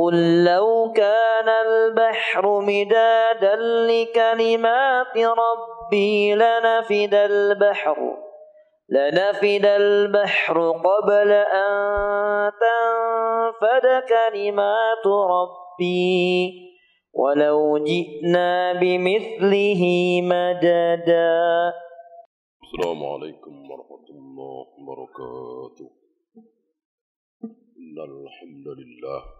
قل لو كان البحر مدادا لكلمات ربي لنفد البحر لنفد البحر قبل أن تنفد كلمات ربي ولو جئنا بمثله مددا السلام عليكم ورحمة الله وبركاته إن الحمد لله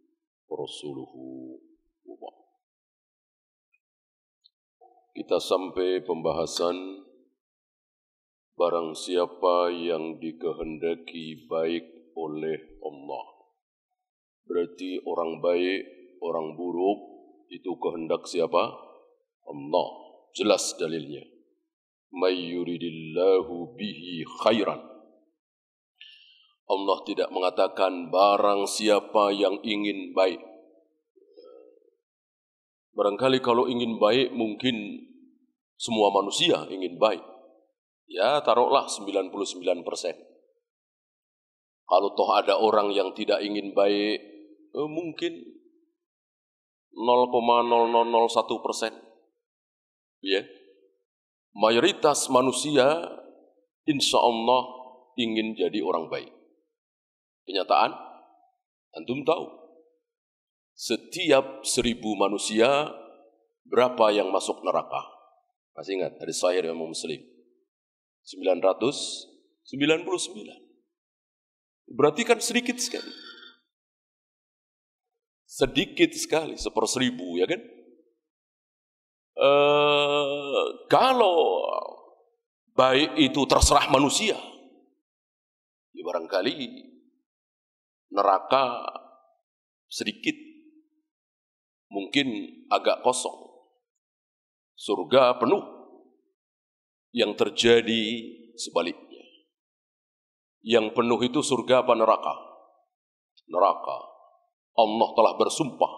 ورسوله وبعد Kita sampai pembahasan barang siapa yang dikehendaki baik oleh Allah. Berarti orang baik, orang buruk itu kehendak siapa? Allah. Jelas dalilnya. May yuridillahu bihi khairan. Allah tidak mengatakan barang siapa yang ingin baik. Barangkali kalau ingin baik mungkin semua manusia ingin baik. Ya taruhlah 99%. Kalau toh ada orang yang tidak ingin baik, eh, mungkin 0,001 persen. Ya. Mayoritas manusia insya Allah ingin jadi orang baik. Kenyataan, antum tahu. Setiap seribu manusia, berapa yang masuk neraka? Masih ingat, dari sahir yang Muslim. 999. Berarti kan sedikit sekali. Sedikit sekali, seper seribu ya kan? Uh, kalau baik itu terserah manusia, ya barangkali neraka sedikit, mungkin agak kosong. Surga penuh. Yang terjadi sebaliknya. Yang penuh itu surga apa neraka? Neraka. Allah telah bersumpah,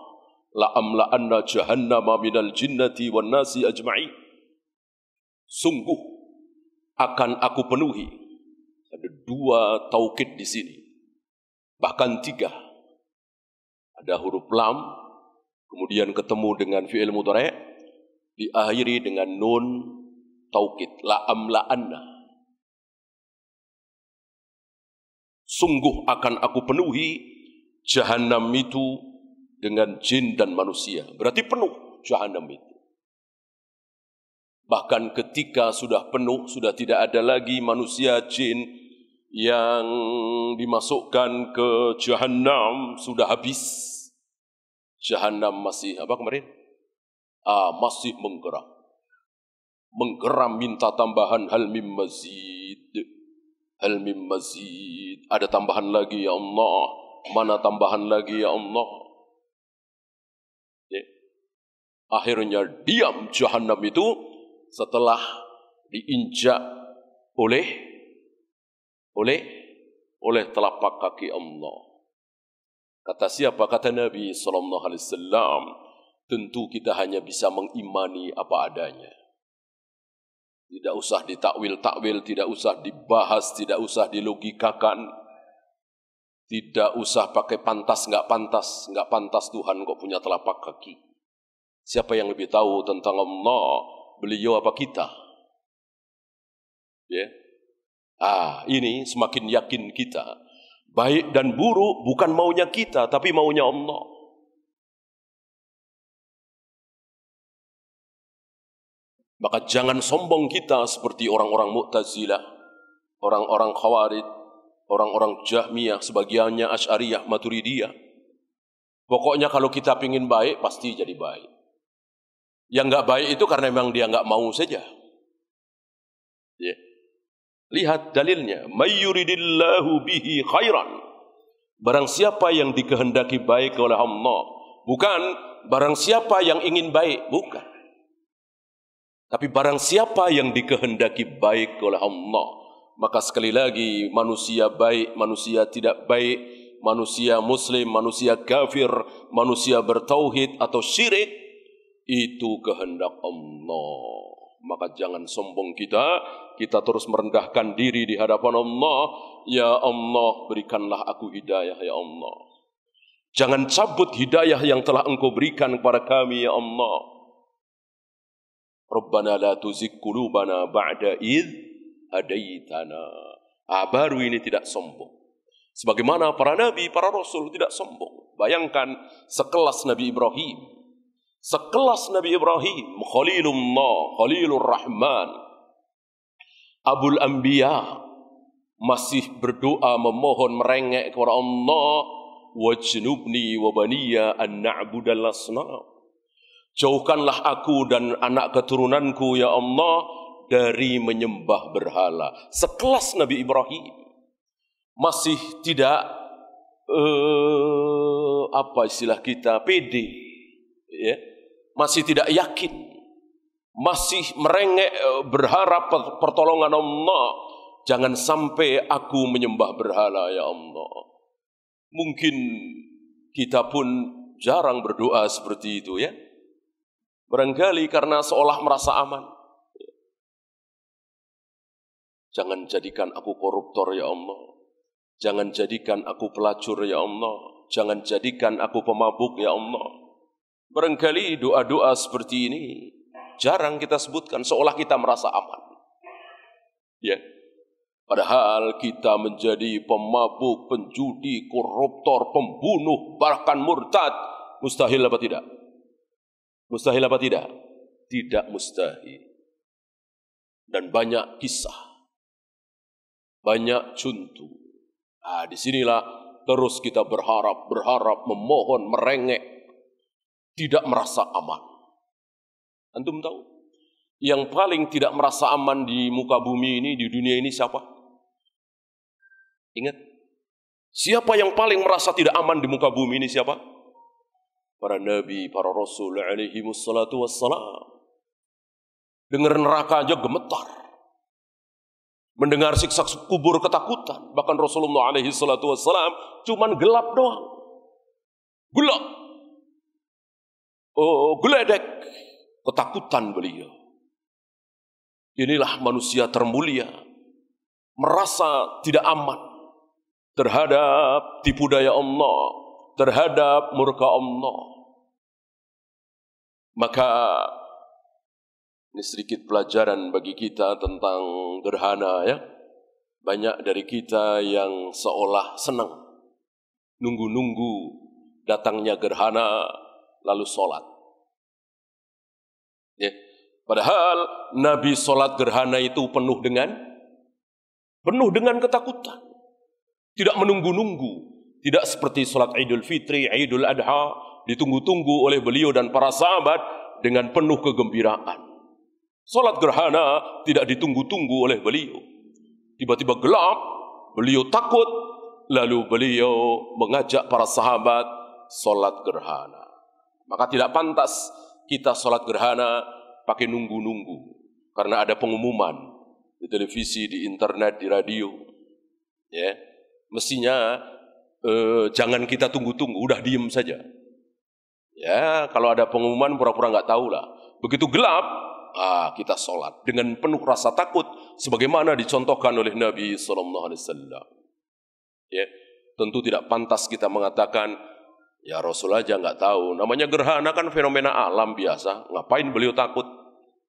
la amla'anna jahannama minal jinnati wan nasi ajmai Sungguh akan aku penuhi. Ada dua taukid di sini bahkan tiga. Ada huruf lam, kemudian ketemu dengan fi'il mudhari, diakhiri dengan nun taukid, la'am la'anna. Sungguh akan aku penuhi jahanam itu dengan jin dan manusia. Berarti penuh jahanam itu. Bahkan ketika sudah penuh, sudah tidak ada lagi manusia, jin, yang dimasukkan ke jahanam sudah habis. Jahanam masih apa kemarin? Ah, masih menggeram. Menggeram minta tambahan hal mim mazid. Hal mim mazid. Ada tambahan lagi ya Allah. Mana tambahan lagi ya Allah? Ya. Akhirnya diam jahanam itu setelah diinjak oleh oleh oleh telapak kaki Allah. Kata siapa? Kata Nabi sallallahu alaihi wasallam, tentu kita hanya bisa mengimani apa adanya. Tidak usah ditakwil-takwil, tidak usah dibahas, tidak usah dilogikakan. Tidak usah pakai pantas, nggak pantas, nggak pantas Tuhan kok punya telapak kaki. Siapa yang lebih tahu tentang Allah? Beliau apa kita? Ya, yeah. Ah, ini semakin yakin kita. Baik dan buruk bukan maunya kita, tapi maunya Allah. Maka jangan sombong kita seperti orang-orang Mu'tazilah, orang-orang Khawarid, orang-orang Jahmiyah, sebagiannya Ash'ariyah, Maturidiyah. Pokoknya kalau kita ingin baik, pasti jadi baik. Yang nggak baik itu karena memang dia nggak mau saja. Yeah. Lihat dalilnya. Mayyuridillahu bihi khairan. Barang siapa yang dikehendaki baik oleh Allah. Bukan barang siapa yang ingin baik. Bukan. Tapi barang siapa yang dikehendaki baik oleh Allah. Maka sekali lagi manusia baik, manusia tidak baik. Manusia muslim, manusia kafir, manusia bertauhid atau syirik. Itu kehendak Allah. Maka jangan sombong kita, kita terus merendahkan diri di hadapan Allah. Ya Allah, berikanlah aku hidayah ya Allah. Jangan cabut hidayah yang telah engkau berikan kepada kami ya Allah. Rabbana la tuzik kulubana ba'da id hadaitana. Ah, baru ini tidak sombong. Sebagaimana para nabi, para rasul tidak sombong. Bayangkan sekelas Nabi Ibrahim Sekelas Nabi Ibrahim, Khalilullah, Khalilur Rahman, Abul Anbiya, masih berdoa memohon merengek kepada Allah, wajnubni wa baniya an Jauhkanlah aku dan anak keturunanku ya Allah dari menyembah berhala. Sekelas Nabi Ibrahim masih tidak uh, apa istilah kita pede ya masih tidak yakin, masih merengek e, berharap pertolongan Allah. Jangan sampai aku menyembah berhala ya Allah. Mungkin kita pun jarang berdoa seperti itu ya. Barangkali karena seolah merasa aman. Jangan jadikan aku koruptor ya Allah. Jangan jadikan aku pelacur ya Allah. Jangan jadikan aku pemabuk ya Allah. Barangkali doa-doa seperti ini jarang kita sebutkan seolah kita merasa aman. Ya. Padahal kita menjadi pemabuk, penjudi, koruptor, pembunuh, bahkan murtad. Mustahil apa tidak? Mustahil apa tidak? Tidak mustahil. Dan banyak kisah. Banyak contoh. Nah, disinilah terus kita berharap, berharap, memohon, merengek, tidak merasa aman. Antum tahu? Yang paling tidak merasa aman di muka bumi ini, di dunia ini siapa? Ingat, siapa yang paling merasa tidak aman di muka bumi ini siapa? Para nabi, para rasul alaihi wassalatu wassalam. Dengar neraka aja gemetar. Mendengar siksa kubur ketakutan. Bahkan Rasulullah alaihi salatu wassalam cuman gelap doang. Gelap Oh, oh, geledek ketakutan beliau. Inilah manusia termulia, merasa tidak aman terhadap tipu daya Allah, terhadap murka Allah. Maka ini sedikit pelajaran bagi kita tentang gerhana ya. Banyak dari kita yang seolah senang nunggu-nunggu datangnya gerhana lalu sholat. Ya. Padahal Nabi sholat gerhana itu penuh dengan penuh dengan ketakutan. Tidak menunggu-nunggu. Tidak seperti sholat idul fitri, idul adha. Ditunggu-tunggu oleh beliau dan para sahabat dengan penuh kegembiraan. Sholat gerhana tidak ditunggu-tunggu oleh beliau. Tiba-tiba gelap, beliau takut, lalu beliau mengajak para sahabat sholat gerhana. Maka tidak pantas kita sholat gerhana pakai nunggu-nunggu. Karena ada pengumuman di televisi, di internet, di radio. Ya, mestinya eh, jangan kita tunggu-tunggu, udah diem saja. Ya, kalau ada pengumuman pura-pura nggak tahu lah. Begitu gelap, ah, kita sholat dengan penuh rasa takut, sebagaimana dicontohkan oleh Nabi Sallallahu Alaihi Wasallam. Ya, tentu tidak pantas kita mengatakan Ya Rasul aja nggak tahu. Namanya gerhana kan fenomena alam biasa. Ngapain beliau takut?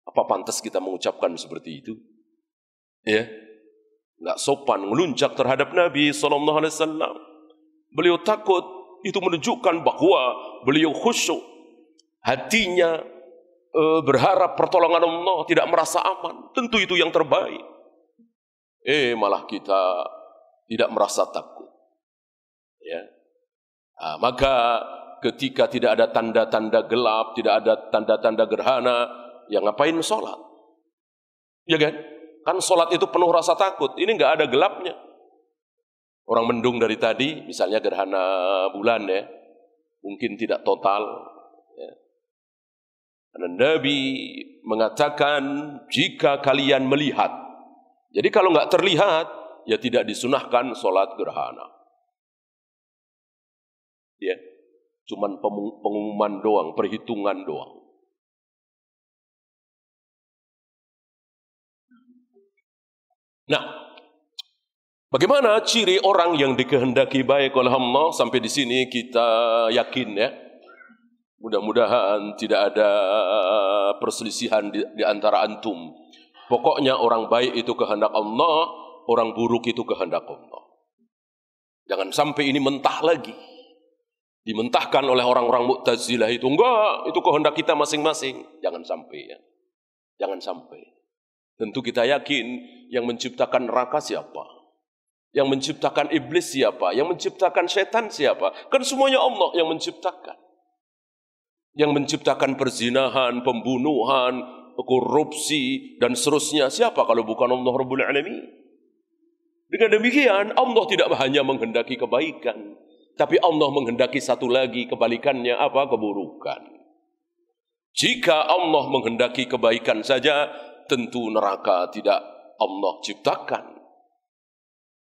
Apa pantas kita mengucapkan seperti itu? Ya, nggak sopan, meluncak terhadap Nabi Sallallahu Alaihi Wasallam. Beliau takut. Itu menunjukkan bahwa beliau khusyuk. Hatinya e, berharap pertolongan Allah, tidak merasa aman. Tentu itu yang terbaik. Eh, malah kita tidak merasa takut. Ya, Nah, maka ketika tidak ada tanda-tanda gelap, tidak ada tanda-tanda gerhana, ya ngapain sholat? Ya kan? Kan sholat itu penuh rasa takut. Ini nggak ada gelapnya. Orang mendung dari tadi, misalnya gerhana bulan ya, mungkin tidak total. Ya. Nabi mengatakan, jika kalian melihat, jadi kalau nggak terlihat, ya tidak disunahkan sholat gerhana. Ya. Cuman pengumuman doang, perhitungan doang. Nah, bagaimana ciri orang yang dikehendaki baik oleh Allah sampai di sini kita yakin ya. Mudah-mudahan tidak ada perselisihan di, di antara antum. Pokoknya orang baik itu kehendak Allah, orang buruk itu kehendak Allah. Jangan sampai ini mentah lagi. Dimentahkan oleh orang-orang Mu'tazilah itu. Enggak, itu kehendak kita masing-masing. Jangan sampai ya. Jangan sampai. Tentu kita yakin yang menciptakan neraka siapa? Yang menciptakan iblis siapa? Yang menciptakan setan siapa? Kan semuanya Allah yang menciptakan. Yang menciptakan perzinahan, pembunuhan, korupsi, dan seterusnya. Siapa kalau bukan Allah Rabbul Alamin? Dengan demikian, Allah tidak hanya menghendaki kebaikan, tapi Allah menghendaki satu lagi kebalikannya apa? Keburukan. Jika Allah menghendaki kebaikan saja, tentu neraka tidak Allah ciptakan.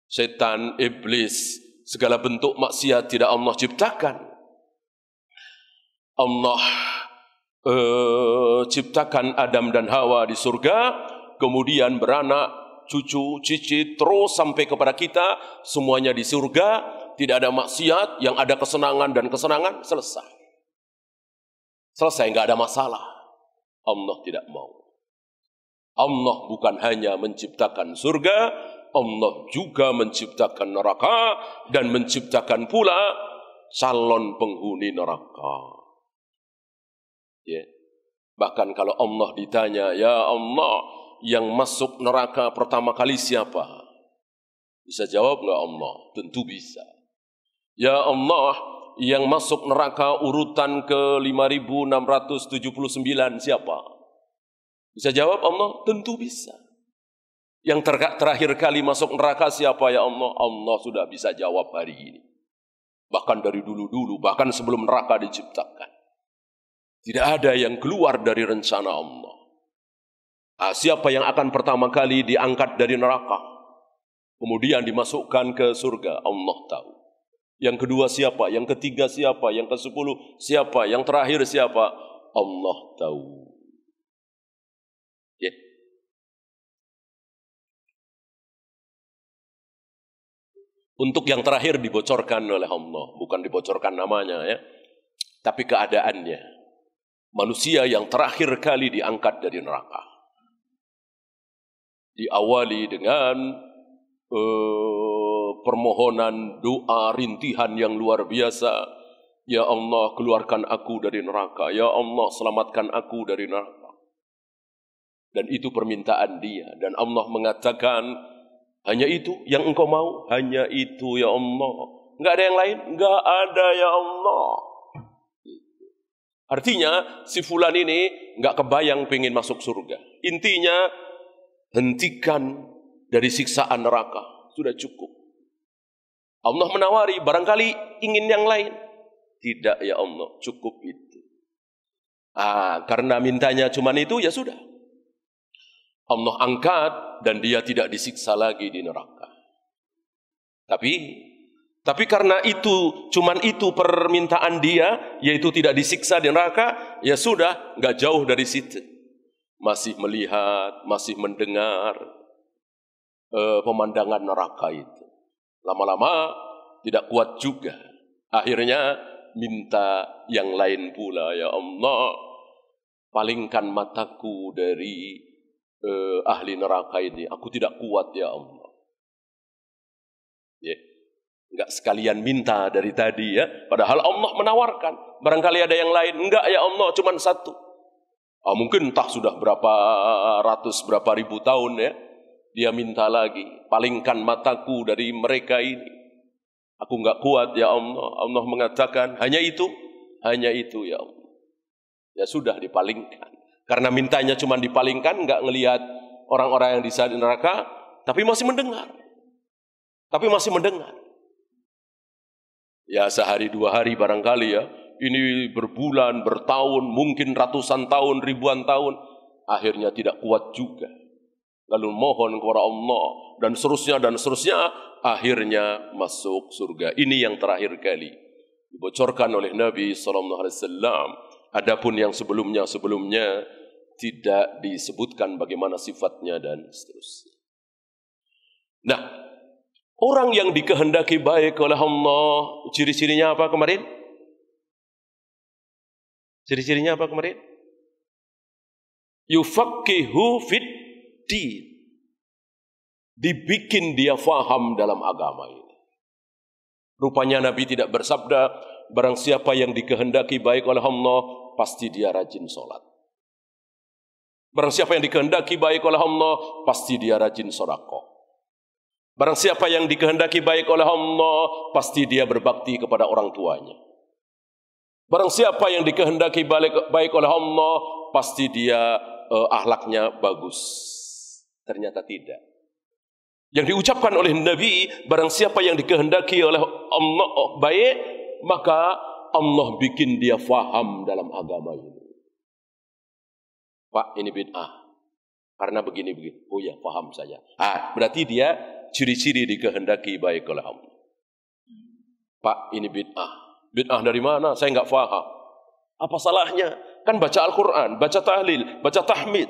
Setan, iblis, segala bentuk maksiat tidak Allah ciptakan. Allah uh, ciptakan Adam dan Hawa di surga, kemudian beranak, cucu, cicit, terus sampai kepada kita, semuanya di surga, tidak ada maksiat, yang ada kesenangan dan kesenangan, selesai. Selesai, nggak ada masalah. Allah tidak mau. Allah bukan hanya menciptakan surga, Allah juga menciptakan neraka dan menciptakan pula calon penghuni neraka. Yeah. Bahkan kalau Allah ditanya, "Ya Allah, yang masuk neraka pertama kali siapa?" Bisa jawab nggak Allah? Tentu bisa. Ya Allah yang masuk neraka urutan ke 5679 siapa? Bisa jawab Allah? Tentu bisa. Yang ter terakhir kali masuk neraka siapa ya Allah? Allah sudah bisa jawab hari ini. Bahkan dari dulu-dulu, bahkan sebelum neraka diciptakan. Tidak ada yang keluar dari rencana Allah. Nah, siapa yang akan pertama kali diangkat dari neraka? Kemudian dimasukkan ke surga? Allah tahu. Yang kedua siapa? Yang ketiga siapa? Yang ke sepuluh siapa? Yang terakhir siapa? Allah tahu. Ya. Untuk yang terakhir dibocorkan oleh Allah, bukan dibocorkan namanya ya, tapi keadaannya. Manusia yang terakhir kali diangkat dari neraka. Diawali dengan uh, permohonan, doa, rintihan yang luar biasa. Ya Allah, keluarkan aku dari neraka. Ya Allah, selamatkan aku dari neraka. Dan itu permintaan dia. Dan Allah mengatakan, hanya itu yang engkau mau. Hanya itu, ya Allah. Enggak ada yang lain? Enggak ada, ya Allah. Artinya, si fulan ini enggak kebayang pengen masuk surga. Intinya, hentikan dari siksaan neraka. Sudah cukup. Allah menawari, barangkali ingin yang lain. Tidak ya Allah, cukup itu. Ah, karena mintanya cuma itu ya sudah. Allah angkat dan dia tidak disiksa lagi di neraka. Tapi tapi karena itu cuma itu permintaan dia yaitu tidak disiksa di neraka, ya sudah nggak jauh dari situ. Masih melihat, masih mendengar uh, pemandangan neraka itu. Lama-lama tidak kuat juga. Akhirnya minta yang lain pula, ya Allah, palingkan mataku dari eh, ahli neraka ini. Aku tidak kuat, ya Allah. Ya. Yeah. Enggak sekalian minta dari tadi ya. Padahal Allah menawarkan. Barangkali ada yang lain. Enggak ya Allah, cuma satu. Ah, mungkin entah sudah berapa ratus, berapa ribu tahun ya dia minta lagi, palingkan mataku dari mereka ini. Aku nggak kuat ya Allah. Allah mengatakan, hanya itu, hanya itu ya Allah. Ya sudah dipalingkan. Karena mintanya cuma dipalingkan, nggak ngelihat orang-orang yang di sana neraka, tapi masih mendengar. Tapi masih mendengar. Ya sehari dua hari barangkali ya. Ini berbulan, bertahun, mungkin ratusan tahun, ribuan tahun. Akhirnya tidak kuat juga lalu mohon kepada Allah dan seterusnya dan seterusnya akhirnya masuk surga. Ini yang terakhir kali dibocorkan oleh Nabi sallallahu alaihi wasallam. Adapun yang sebelumnya-sebelumnya tidak disebutkan bagaimana sifatnya dan seterusnya. Nah, orang yang dikehendaki baik oleh Allah, ciri-cirinya apa kemarin? Ciri-cirinya apa kemarin? Yufakihu fit dibikin dia faham dalam agama ini. Rupanya Nabi tidak bersabda, barang siapa yang dikehendaki baik oleh Allah, pasti dia rajin sholat. Barang siapa yang dikehendaki baik oleh Allah, pasti dia rajin sorako. Barang siapa yang dikehendaki baik oleh Allah, pasti dia berbakti kepada orang tuanya. Barang siapa yang dikehendaki baik oleh Allah, pasti dia uh, ahlaknya bagus. Ternyata tidak. Yang diucapkan oleh Nabi, barang siapa yang dikehendaki oleh Allah oh, baik, maka Allah bikin dia faham dalam agama ini. Pak, ini bid'ah. Karena begini begini. Oh ya, faham saya. Ah, berarti dia ciri-ciri dikehendaki baik oleh Allah. Pak, ini bid'ah. Bid'ah dari mana? Saya nggak faham. Apa salahnya? Kan baca Al-Quran, baca tahlil, baca tahmid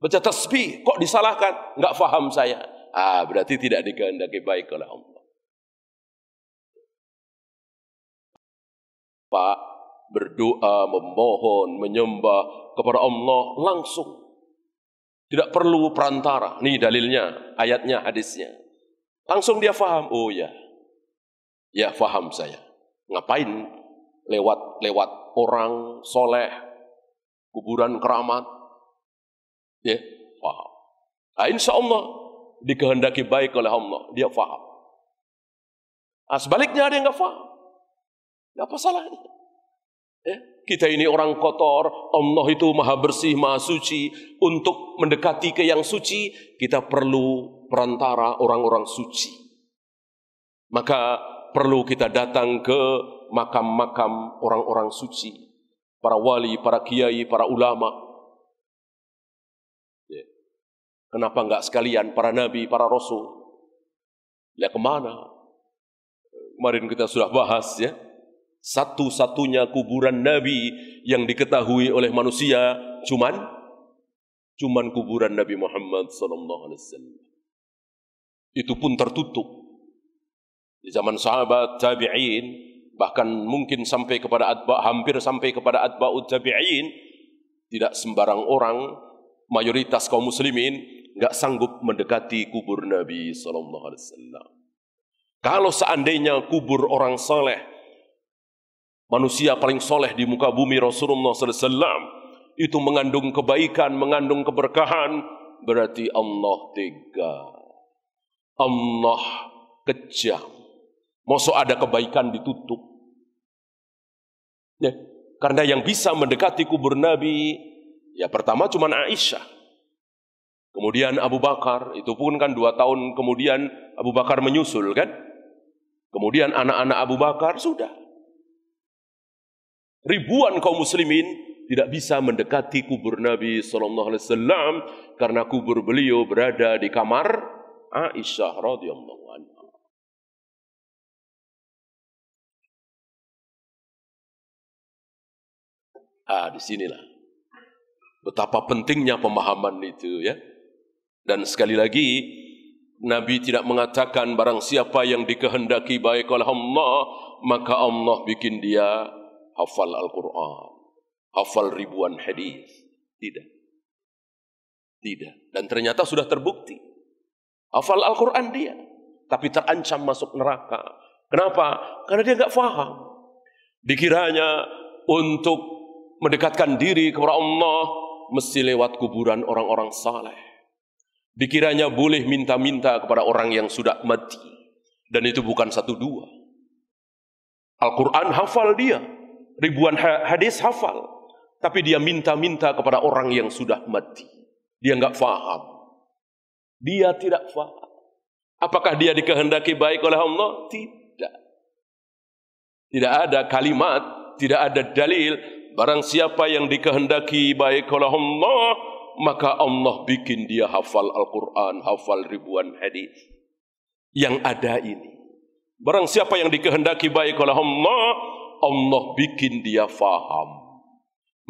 baca tasbih kok disalahkan? Enggak faham saya. Ah, berarti tidak dikehendaki baik oleh Allah. Pak berdoa, memohon, menyembah kepada Allah langsung. Tidak perlu perantara. Nih dalilnya, ayatnya, hadisnya. Langsung dia faham. Oh ya. Ya faham saya. Ngapain lewat lewat orang soleh, kuburan keramat, Ya, faham. Nah, insya Allah dikehendaki baik oleh Allah. Dia faham. Nah, sebaliknya ada yang nggak faham. Gak apa salahnya. Ya, kita ini orang kotor, Allah itu maha bersih, maha suci. Untuk mendekati ke yang suci, kita perlu perantara orang-orang suci. Maka perlu kita datang ke makam-makam orang-orang suci. Para wali, para kiai, para ulama, Kenapa enggak sekalian para nabi, para rasul? Ya kemana? Kemarin kita sudah bahas ya. Satu-satunya kuburan nabi yang diketahui oleh manusia cuman cuman kuburan Nabi Muhammad sallallahu alaihi wasallam. Itu pun tertutup. Di zaman sahabat, tabi'in, bahkan mungkin sampai kepada atba hampir sampai kepada atba'ut tabi'in tidak sembarang orang mayoritas kaum muslimin nggak sanggup mendekati kubur Nabi Sallallahu Alaihi Wasallam. Kalau seandainya kubur orang soleh, manusia paling soleh di muka bumi Rasulullah Alaihi Wasallam itu mengandung kebaikan, mengandung keberkahan, berarti Allah tega. Allah kejam. Mosok ada kebaikan ditutup. Ya, karena yang bisa mendekati kubur Nabi, ya pertama cuma Aisyah. Kemudian Abu Bakar, itu pun kan dua tahun kemudian Abu Bakar menyusul kan. Kemudian anak-anak Abu Bakar sudah. Ribuan kaum muslimin tidak bisa mendekati kubur Nabi Sallallahu Alaihi Wasallam karena kubur beliau berada di kamar Aisyah radhiyallahu anha. Ah, sinilah betapa pentingnya pemahaman itu ya. Dan sekali lagi, Nabi tidak mengatakan barang siapa yang dikehendaki baik oleh Allah, maka Allah bikin dia hafal Al-Quran, hafal ribuan hadis. Tidak. Tidak. Dan ternyata sudah terbukti. Hafal Al-Quran dia. Tapi terancam masuk neraka. Kenapa? Karena dia nggak faham. Dikiranya untuk mendekatkan diri kepada Allah mesti lewat kuburan orang-orang saleh Dikiranya boleh minta-minta kepada orang yang sudah mati. Dan itu bukan satu dua. Al-Quran hafal dia. Ribuan hadis hafal. Tapi dia minta-minta kepada orang yang sudah mati. Dia nggak faham. Dia tidak faham. Apakah dia dikehendaki baik oleh Allah? Tidak. Tidak ada kalimat, tidak ada dalil. Barang siapa yang dikehendaki baik oleh Allah, maka Allah bikin dia hafal Al-Quran, hafal ribuan hadis. Yang ada ini. Barang siapa yang dikehendaki baik oleh Allah, Allah bikin dia faham.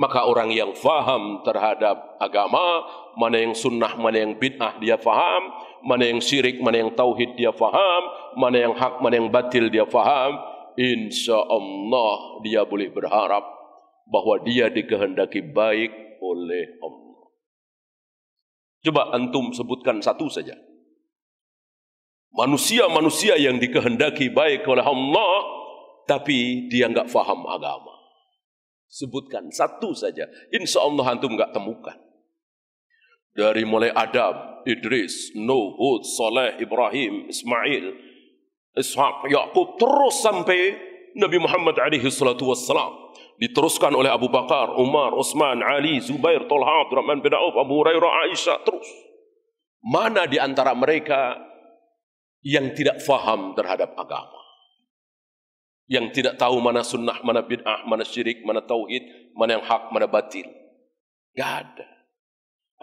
Maka orang yang faham terhadap agama, mana yang sunnah, mana yang bid'ah, dia faham. Mana yang syirik, mana yang tauhid, dia faham. Mana yang hak, mana yang batil, dia faham. Insya Allah dia boleh berharap bahwa dia dikehendaki baik oleh Allah. Coba antum sebutkan satu saja. Manusia-manusia yang dikehendaki baik oleh Allah, tapi dia nggak faham agama. Sebutkan satu saja. Insya Allah antum nggak temukan. Dari mulai Adam, Idris, Nuh, Hud, Saleh, Ibrahim, Ismail, Ishak, Yakub terus sampai Nabi Muhammad alaihi salatu wassalam. Diteruskan oleh Abu Bakar, Umar, Utsman, Ali, Zubair, Talha, Abdurrahman bin Auf, Abu Hurairah, Aisyah, terus. Mana di antara mereka yang tidak faham terhadap agama? Yang tidak tahu mana sunnah, mana bid'ah, mana syirik, mana tauhid, mana yang hak, mana batil. Gak ada.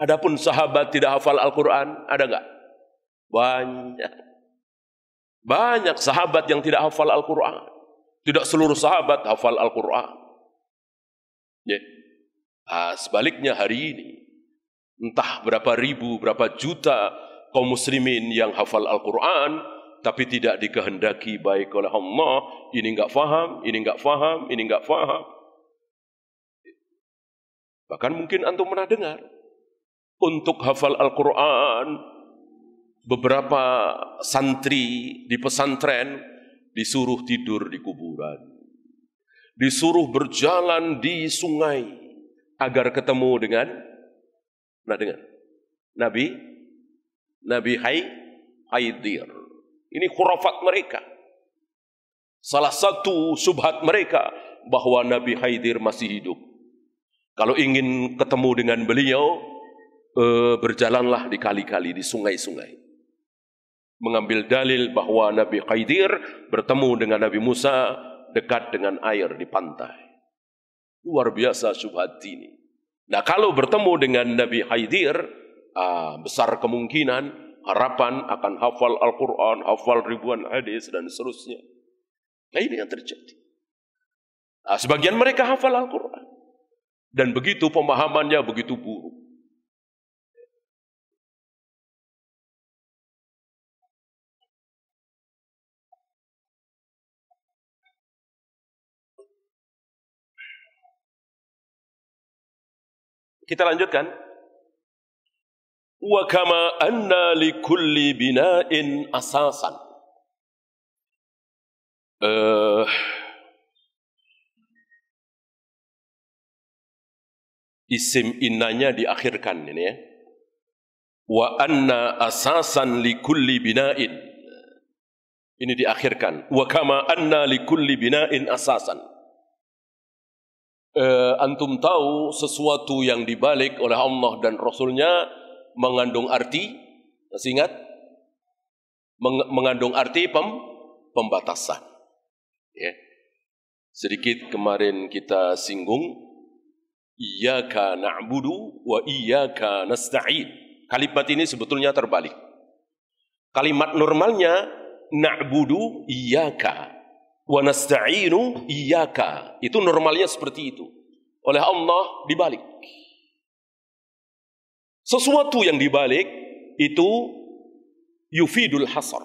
Adapun sahabat tidak hafal Al-Quran, ada gak? Banyak. Banyak sahabat yang tidak hafal Al-Quran. Tidak seluruh sahabat hafal Al-Quran. Ya. Nah, sebaliknya hari ini, entah berapa ribu, berapa juta kaum muslimin yang hafal Al-Quran, tapi tidak dikehendaki baik oleh Allah, ini enggak faham, ini enggak faham, ini enggak faham. Bahkan mungkin antum pernah dengar, untuk hafal Al-Quran, beberapa santri di pesantren disuruh tidur di kuburan disuruh berjalan di sungai agar ketemu dengan nah dengan Nabi Nabi Hai Haidir. Ini khurafat mereka. Salah satu subhat mereka bahwa Nabi Haidir masih hidup. Kalau ingin ketemu dengan beliau, eh, berjalanlah di kali-kali, di sungai-sungai. Mengambil dalil bahwa Nabi Haidir bertemu dengan Nabi Musa dekat dengan air di pantai. Luar biasa subhat ini. Nah kalau bertemu dengan Nabi Haidir, uh, besar kemungkinan harapan akan hafal Al-Quran, hafal ribuan hadis dan seterusnya. Nah ini yang terjadi. Nah, sebagian mereka hafal Al-Quran. Dan begitu pemahamannya begitu buruk. Kita lanjutkan. Wa kama anna likulli bina'in asasan. Uh, isim innanya diakhirkan ini ya. Wa anna asasan likulli bina'in. Ini diakhirkan. Wa kama anna likulli bina'in asasan eh, antum tahu sesuatu yang dibalik oleh Allah dan Rasulnya mengandung arti, masih ingat? Meng mengandung arti pem pembatasan. Ya. Sedikit kemarin kita singgung, Iyaka na'budu wa iyaka nasta'in. Kalimat ini sebetulnya terbalik. Kalimat normalnya, na'budu iyaka wa iyyaka. Itu normalnya seperti itu. Oleh Allah dibalik. Sesuatu yang dibalik itu yufidul hasar.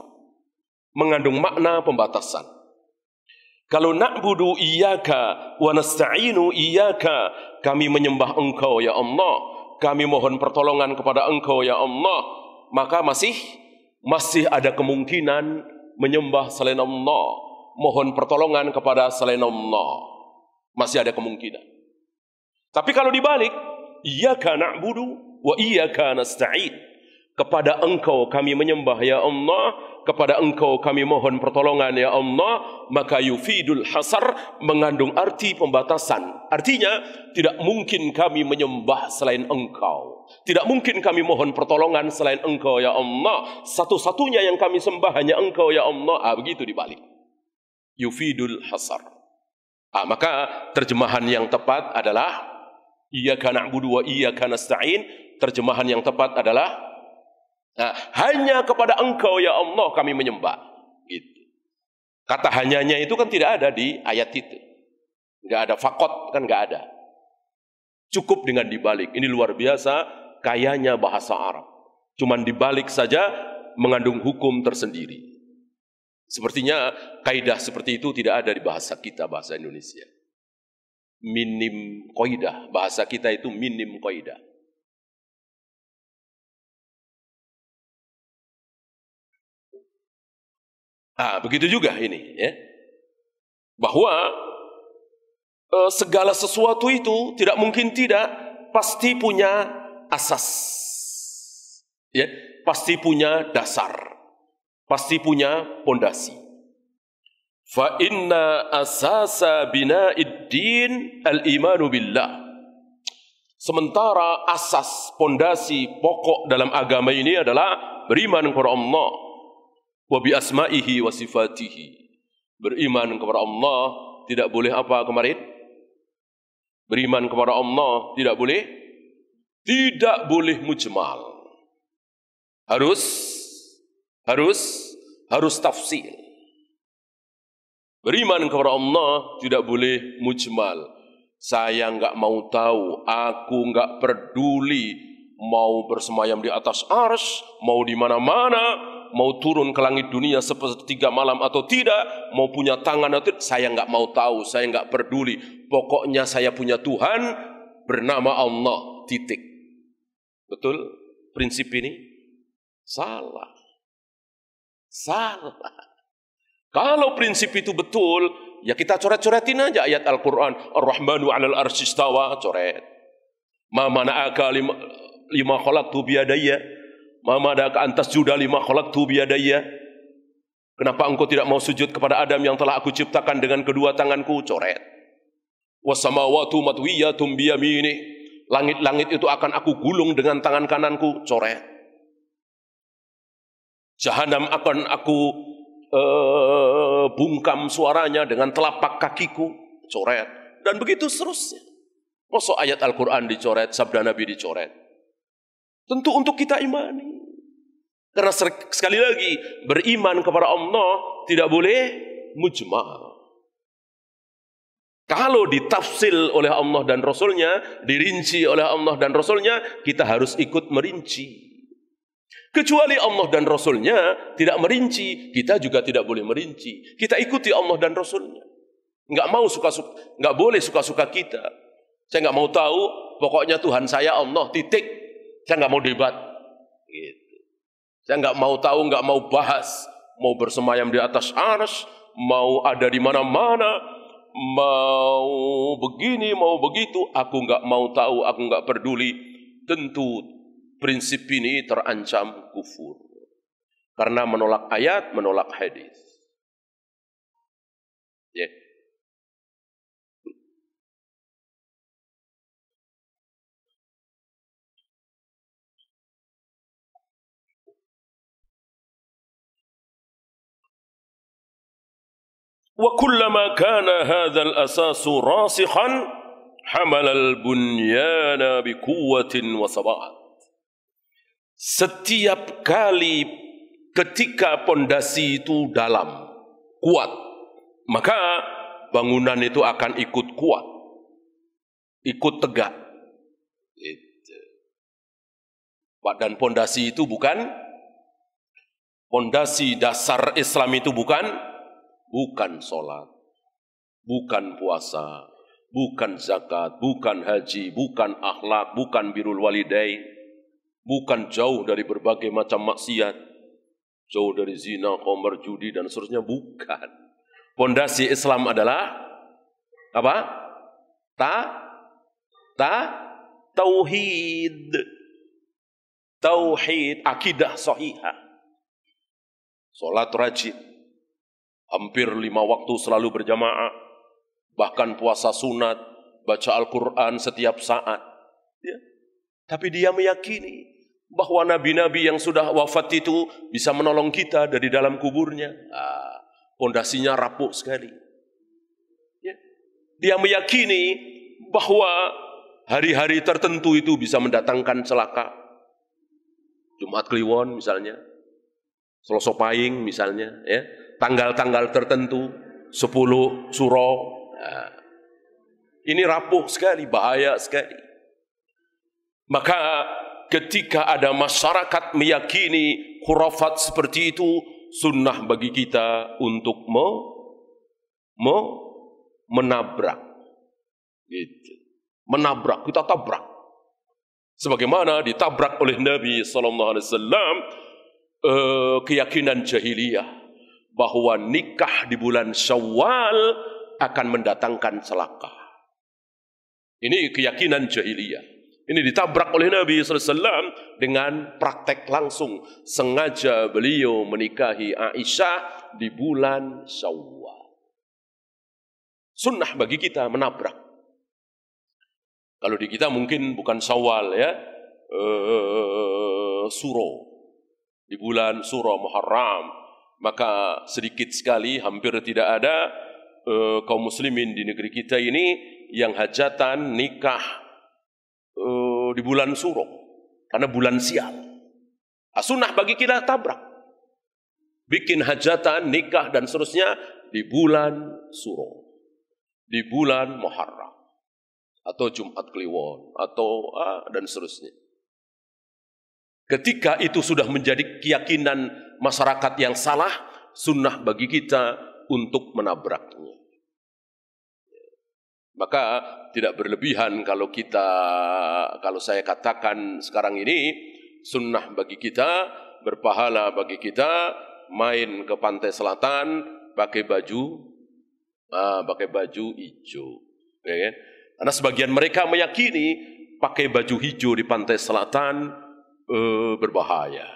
Mengandung makna pembatasan. Kalau na'budu iyyaka wa nasta'inu iyyaka, kami menyembah Engkau ya Allah, kami mohon pertolongan kepada Engkau ya Allah, maka masih masih ada kemungkinan menyembah selain Allah mohon pertolongan kepada selain Allah. Masih ada kemungkinan. Tapi kalau dibalik, ia karena budu, wa karena sta'id. Kepada engkau kami menyembah ya Allah, kepada engkau kami mohon pertolongan ya Allah, maka yufidul hasar mengandung arti pembatasan. Artinya, tidak mungkin kami menyembah selain engkau. Tidak mungkin kami mohon pertolongan selain engkau ya Allah. Satu-satunya yang kami sembah hanya engkau ya Allah. Ah, begitu dibalik yufidul hasar. Ah, maka terjemahan yang tepat adalah iyyaka na'budu wa iyyaka nasta'in. Terjemahan yang tepat adalah nah, hanya kepada Engkau ya Allah kami menyembah. Gitu. Kata hanyanya itu kan tidak ada di ayat itu. Enggak ada fakot kan enggak ada. Cukup dengan dibalik. Ini luar biasa kayanya bahasa Arab. Cuman dibalik saja mengandung hukum tersendiri. Sepertinya kaidah seperti itu tidak ada di bahasa kita, bahasa Indonesia. Minim kaidah bahasa kita itu minim kaidah. Ah, begitu juga ini, ya. Bahwa eh, segala sesuatu itu tidak mungkin tidak pasti punya asas. Ya, pasti punya dasar. pasti punya pondasi. Fa inna asasa bina'id din al imanu billah. Sementara asas pondasi pokok dalam agama ini adalah beriman kepada Allah Wabi bi asma'ihi wa Beriman kepada Allah tidak boleh apa kemarin? Beriman kepada Allah tidak boleh tidak boleh mujmal. Harus Harus harus tafsir. Beriman kepada Allah tidak boleh mujmal. Saya nggak mau tahu, aku nggak peduli mau bersemayam di atas ars, mau di mana-mana, mau turun ke langit dunia sepertiga malam atau tidak, mau punya tangan atau tidak, saya nggak mau tahu, saya nggak peduli. Pokoknya saya punya Tuhan bernama Allah. Titik. Betul prinsip ini? Salah. Salah. Kalau prinsip itu betul, ya kita coret-coretin aja ayat Al-Quran. Ar-Rahmanu alal arsistawa, coret. Ma akal lima, lima kholak tu biadaya. Ma mana'aka antas juda lima kholak tu biadaya. Kenapa engkau tidak mau sujud kepada Adam yang telah aku ciptakan dengan kedua tanganku, coret. Wasamawatu matwiyatum biyamini. Langit-langit itu akan aku gulung dengan tangan kananku, coret. Jahanam akan aku uh, bungkam suaranya dengan telapak kakiku, coret. Dan begitu seterusnya. Masuk ayat Al-Quran dicoret, sabda Nabi dicoret. Tentu untuk kita imani. Karena sekali lagi, beriman kepada Allah tidak boleh mujmal. Kalau ditafsil oleh Allah dan Rasulnya, dirinci oleh Allah dan Rasulnya, kita harus ikut merinci. Kecuali Allah dan Rasulnya tidak merinci, kita juga tidak boleh merinci. Kita ikuti Allah dan Rasulnya. Gak mau suka-suka, gak boleh suka-suka kita. Saya gak mau tahu, pokoknya Tuhan saya Allah, titik. Saya gak mau debat. Gitu. Saya gak mau tahu, gak mau bahas. Mau bersemayam di atas aras, mau ada di mana-mana, mau begini, mau begitu. Aku gak mau tahu, aku gak peduli. Tentu prinsip ini terancam kufur karena menolak ayat, menolak hadis. Ya. وكلما كان هذا الأساس راسخا حمل البنيان بقوة وثبات Setiap kali ketika pondasi itu dalam, kuat, maka bangunan itu akan ikut kuat, ikut tegak. Gitu. Dan pondasi itu bukan pondasi dasar Islam itu bukan bukan sholat, bukan puasa, bukan zakat, bukan haji, bukan akhlak, bukan birul walidain, bukan jauh dari berbagai macam maksiat, jauh dari zina, komer, judi dan seterusnya bukan. Pondasi Islam adalah apa? Ta ta tauhid. Tauhid akidah sahihah. solat rajin. Hampir lima waktu selalu berjamaah. Bahkan puasa sunat, baca Al-Quran setiap saat. Ya. Tapi dia meyakini bahwa nabi-nabi yang sudah wafat itu bisa menolong kita dari dalam kuburnya. Ah, pondasinya ah, rapuh sekali. Ya. Dia meyakini bahwa hari-hari tertentu itu bisa mendatangkan celaka. Jumat Kliwon misalnya, Selasa Pahing misalnya, ya. tanggal-tanggal tertentu, 10 suro. Nah, ini rapuh sekali, bahaya sekali. Maka ketika ada masyarakat meyakini khurafat seperti itu, sunnah bagi kita untuk me, me, menabrak. Gitu. Menabrak, kita tabrak. Sebagaimana ditabrak oleh Nabi saw eh, keyakinan jahiliyah bahwa nikah di bulan Syawal akan mendatangkan celaka. Ini keyakinan jahiliyah. Ini ditabrak oleh Nabi SAW dengan praktek langsung. Sengaja beliau menikahi Aisyah di bulan Syawal. Sunnah bagi kita menabrak. Kalau di kita mungkin bukan Syawal ya, uh, Suro. Di bulan Suro Muharram. Maka sedikit sekali, hampir tidak ada uh, kaum muslimin di negeri kita ini yang hajatan nikah di bulan suruh karena bulan sial. Nah, sunnah bagi kita tabrak. Bikin hajatan, nikah dan seterusnya di bulan suruh Di bulan Muharram atau Jumat Kliwon atau ah, dan seterusnya. Ketika itu sudah menjadi keyakinan masyarakat yang salah, sunnah bagi kita untuk menabraknya. Maka tidak berlebihan kalau kita, kalau saya katakan sekarang ini, sunnah bagi kita, berpahala bagi kita, main ke pantai selatan, pakai baju, ah, pakai baju hijau. Ya ya. Karena sebagian mereka meyakini pakai baju hijau di pantai selatan eh, berbahaya,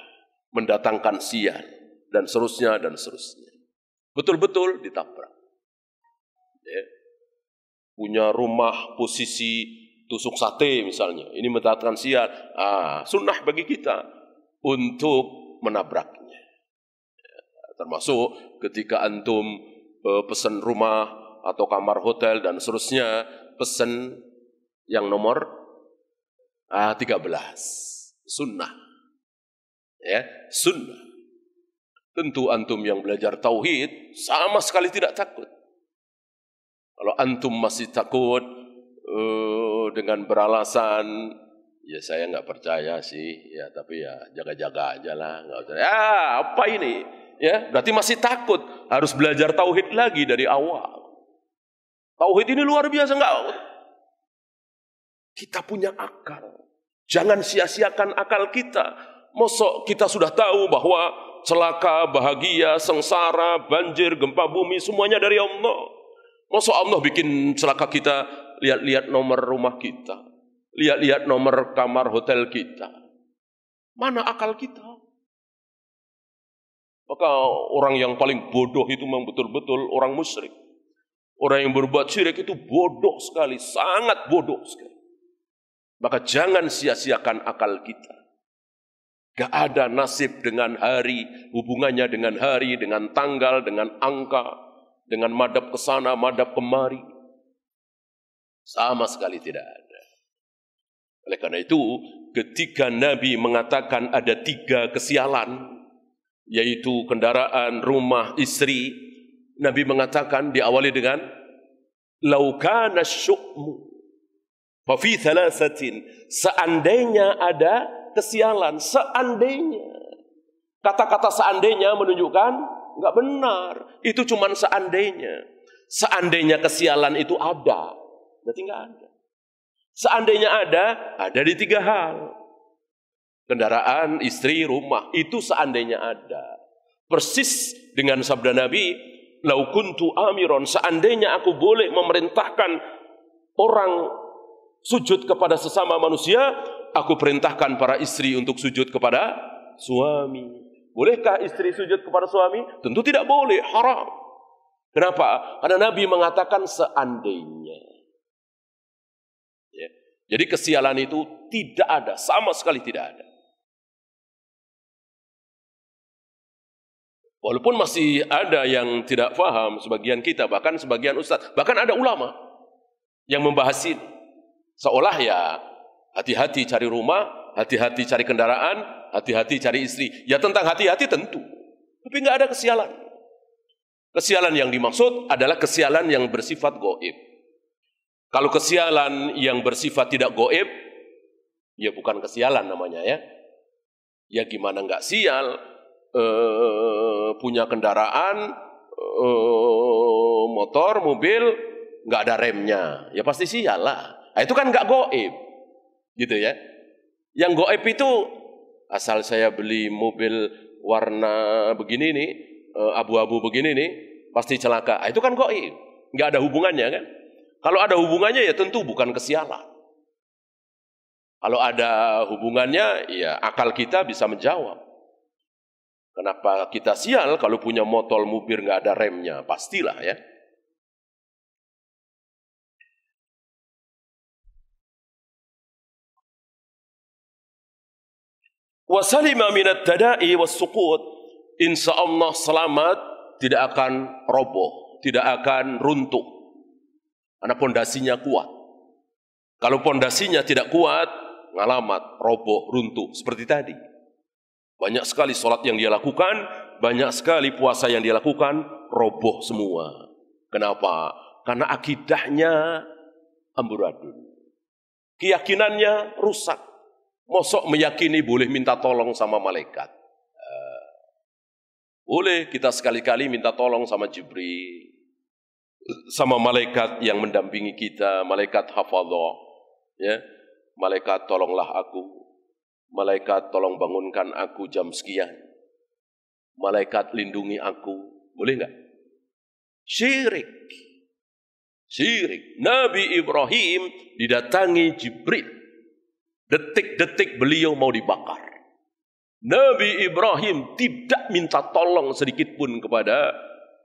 mendatangkan sian dan seterusnya, dan seterusnya. Betul-betul ditabrak. Ya punya rumah posisi tusuk sate misalnya. Ini mendatangkan sial. Ah, sunnah bagi kita untuk menabraknya. Termasuk ketika antum eh, pesan rumah atau kamar hotel dan seterusnya, pesan yang nomor ah, 13. Sunnah. Ya, sunnah. Tentu antum yang belajar tauhid sama sekali tidak takut. Kalau antum masih takut uh, dengan beralasan, ya saya nggak percaya sih, ya tapi ya jaga-jaga aja lah, nggak usah. Ya apa ini? Ya berarti masih takut, harus belajar tauhid lagi dari awal. Tauhid ini luar biasa nggak? Kita punya akal, jangan sia-siakan akal kita. Mosok kita sudah tahu bahwa celaka, bahagia, sengsara, banjir, gempa bumi semuanya dari Allah. Masa Allah bikin celaka kita, lihat-lihat nomor rumah kita, lihat-lihat nomor kamar hotel kita. Mana akal kita? Maka orang yang paling bodoh itu memang betul-betul orang musyrik. Orang yang berbuat syirik itu bodoh sekali, sangat bodoh sekali. Maka jangan sia-siakan akal kita. Gak ada nasib dengan hari, hubungannya dengan hari, dengan tanggal, dengan angka dengan madap ke sana, madap kemari. Sama sekali tidak ada. Oleh karena itu, ketika Nabi mengatakan ada tiga kesialan, yaitu kendaraan, rumah, istri, Nabi mengatakan diawali dengan laukana syukmu Fafi thalathatin. Seandainya ada kesialan. Seandainya. Kata-kata seandainya menunjukkan Enggak benar. Itu cuma seandainya. Seandainya kesialan itu ada. Berarti tinggal ada. Seandainya ada, ada di tiga hal. Kendaraan, istri, rumah. Itu seandainya ada. Persis dengan sabda Nabi, laukuntu amiron, seandainya aku boleh memerintahkan orang sujud kepada sesama manusia, aku perintahkan para istri untuk sujud kepada suami. Bolehkah istri sujud kepada suami? Tentu tidak boleh, haram. Kenapa? Karena Nabi mengatakan seandainya. Ya. Jadi kesialan itu tidak ada, sama sekali tidak ada. Walaupun masih ada yang tidak paham sebagian kita, bahkan sebagian ustadz, bahkan ada ulama yang membahas ini. Seolah ya hati-hati cari rumah, hati-hati cari kendaraan, Hati-hati cari istri. Ya tentang hati-hati tentu. Tapi nggak ada kesialan. Kesialan yang dimaksud adalah kesialan yang bersifat goib. Kalau kesialan yang bersifat tidak goib, ya bukan kesialan namanya ya. Ya gimana nggak sial, eh, punya kendaraan, eh, motor, mobil, nggak ada remnya. Ya pasti sial lah. Nah, itu kan nggak goib. Gitu ya. Yang goib itu Asal saya beli mobil warna begini nih, eh, abu-abu begini nih, pasti celaka. Ah, itu kan kok Nggak ada hubungannya kan. Kalau ada hubungannya ya tentu bukan kesialan. Kalau ada hubungannya, ya akal kita bisa menjawab. Kenapa kita sial kalau punya motor mobil nggak ada remnya? Pastilah ya. wasalima minat tada'i wassuqut insya Allah selamat tidak akan roboh tidak akan runtuh karena pondasinya kuat kalau pondasinya tidak kuat ngalamat roboh runtuh seperti tadi banyak sekali sholat yang dia lakukan banyak sekali puasa yang dia lakukan roboh semua kenapa karena akidahnya amburadul keyakinannya rusak Mosok meyakini boleh minta tolong sama malaikat. Eh, boleh kita sekali-kali minta tolong sama Jibril, sama malaikat yang mendampingi kita, malaikat hafadhah, ya. Malaikat tolonglah aku. Malaikat tolong bangunkan aku jam sekian. Malaikat lindungi aku. Boleh enggak? Syirik. Syirik. Nabi Ibrahim didatangi Jibril Detik-detik beliau mau dibakar. Nabi Ibrahim tidak minta tolong sedikit pun kepada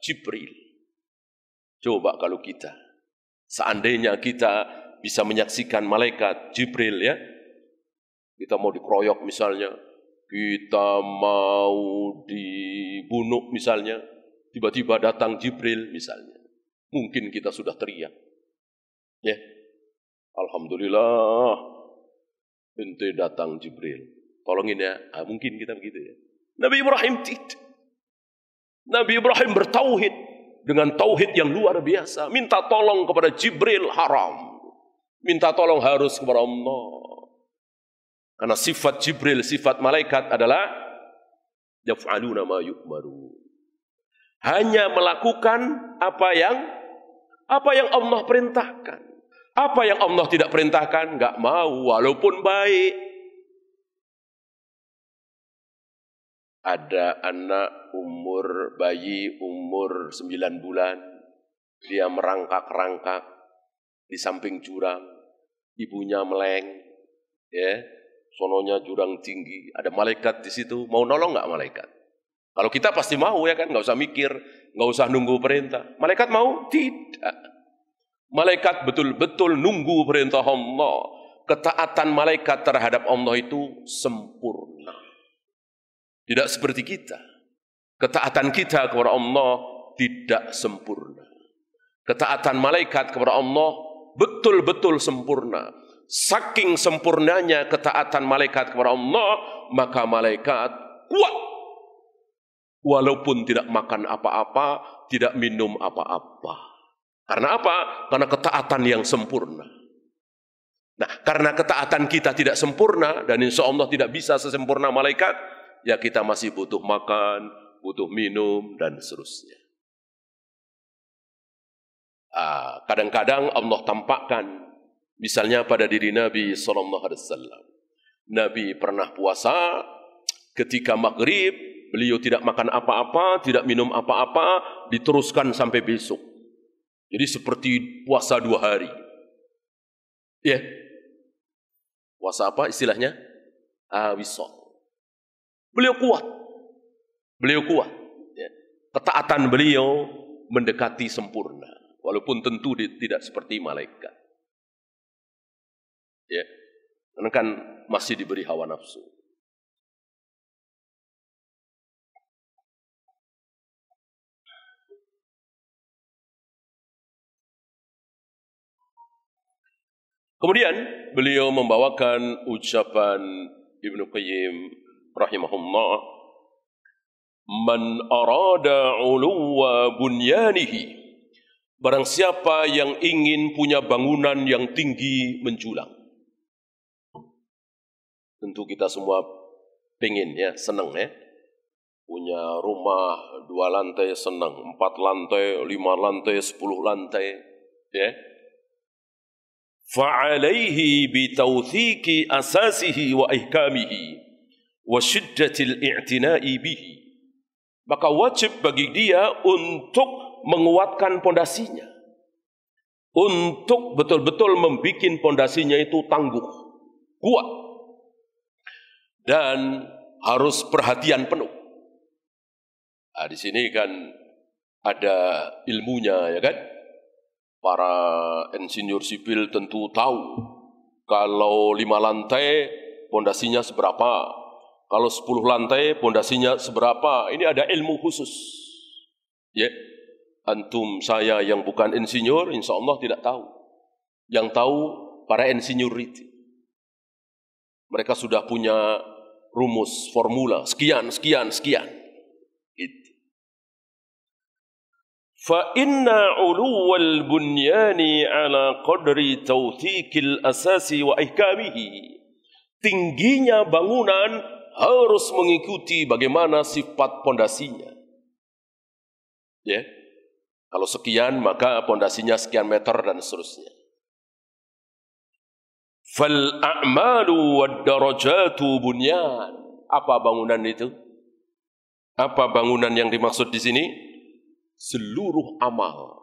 Jibril. Coba kalau kita, seandainya kita bisa menyaksikan malaikat Jibril ya, kita mau dikeroyok misalnya, kita mau dibunuh misalnya, tiba-tiba datang Jibril misalnya, mungkin kita sudah teriak. Ya, Alhamdulillah, Nanti datang Jibril. Tolongin ya. Ah, mungkin kita begitu ya. Nabi Ibrahim tidak. Nabi Ibrahim bertauhid. Dengan tauhid yang luar biasa. Minta tolong kepada Jibril haram. Minta tolong harus kepada Allah. Karena sifat Jibril, sifat malaikat adalah yaf'aluna ma yukmaru. Hanya melakukan apa yang apa yang Allah perintahkan. Apa yang Allah tidak perintahkan, nggak mau walaupun baik. Ada anak umur bayi umur 9 bulan, dia merangkak-rangkak di samping jurang, ibunya meleng, ya, sononya jurang tinggi, ada malaikat di situ, mau nolong nggak malaikat? Kalau kita pasti mau ya kan, nggak usah mikir, nggak usah nunggu perintah. Malaikat mau? Tidak. Malaikat betul-betul nunggu perintah Allah. Ketaatan malaikat terhadap Allah itu sempurna. Tidak seperti kita. Ketaatan kita kepada Allah tidak sempurna. Ketaatan malaikat kepada Allah betul-betul sempurna. Saking sempurnanya ketaatan malaikat kepada Allah, maka malaikat kuat. Walaupun tidak makan apa-apa, tidak minum apa-apa. Karena apa? Karena ketaatan yang sempurna. Nah, karena ketaatan kita tidak sempurna dan insya Allah tidak bisa sesempurna malaikat, ya kita masih butuh makan, butuh minum dan seterusnya. Ah, kadang-kadang Allah tampakkan, misalnya pada diri Nabi Sallallahu Alaihi Wasallam. Nabi pernah puasa, ketika maghrib beliau tidak makan apa-apa, tidak minum apa-apa, diteruskan sampai besok. Jadi seperti puasa dua hari. Ya. Yeah. Puasa apa istilahnya? Awisol. Beliau kuat. Beliau kuat. Yeah. Ketaatan beliau mendekati sempurna. Walaupun tentu tidak seperti malaikat. Ya. Karena kan masih diberi hawa nafsu. Kemudian beliau membawakan ucapan Ibnu Qayyim rahimahullah Man arada uluwa bunyanihi Barang siapa yang ingin punya bangunan yang tinggi menjulang. Tentu kita semua pengen ya, seneng ya. Punya rumah dua lantai seneng, empat lantai, lima lantai, sepuluh lantai. Ya. فعليه بتوثيق أساسه وإحكامه وشدة الاعتناء به maka wajib bagi dia untuk menguatkan pondasinya untuk betul-betul membuat pondasinya itu tangguh kuat dan harus perhatian penuh nah, di sini kan ada ilmunya ya kan Para insinyur sipil tentu tahu kalau lima lantai pondasinya seberapa, kalau sepuluh lantai pondasinya seberapa. Ini ada ilmu khusus. Ya, antum saya yang bukan insinyur, insya Allah tidak tahu. Yang tahu para insinyur itu. Mereka sudah punya rumus, formula, sekian, sekian, sekian. fa inna uluwal bunyani ala qadri tawthikil asasi wa ihkamihi tingginya bangunan harus mengikuti bagaimana sifat pondasinya ya yeah. kalau sekian maka pondasinya sekian meter dan seterusnya fal a'malu wad darajatu bunyan apa bangunan itu apa bangunan yang dimaksud di sini seluruh amal.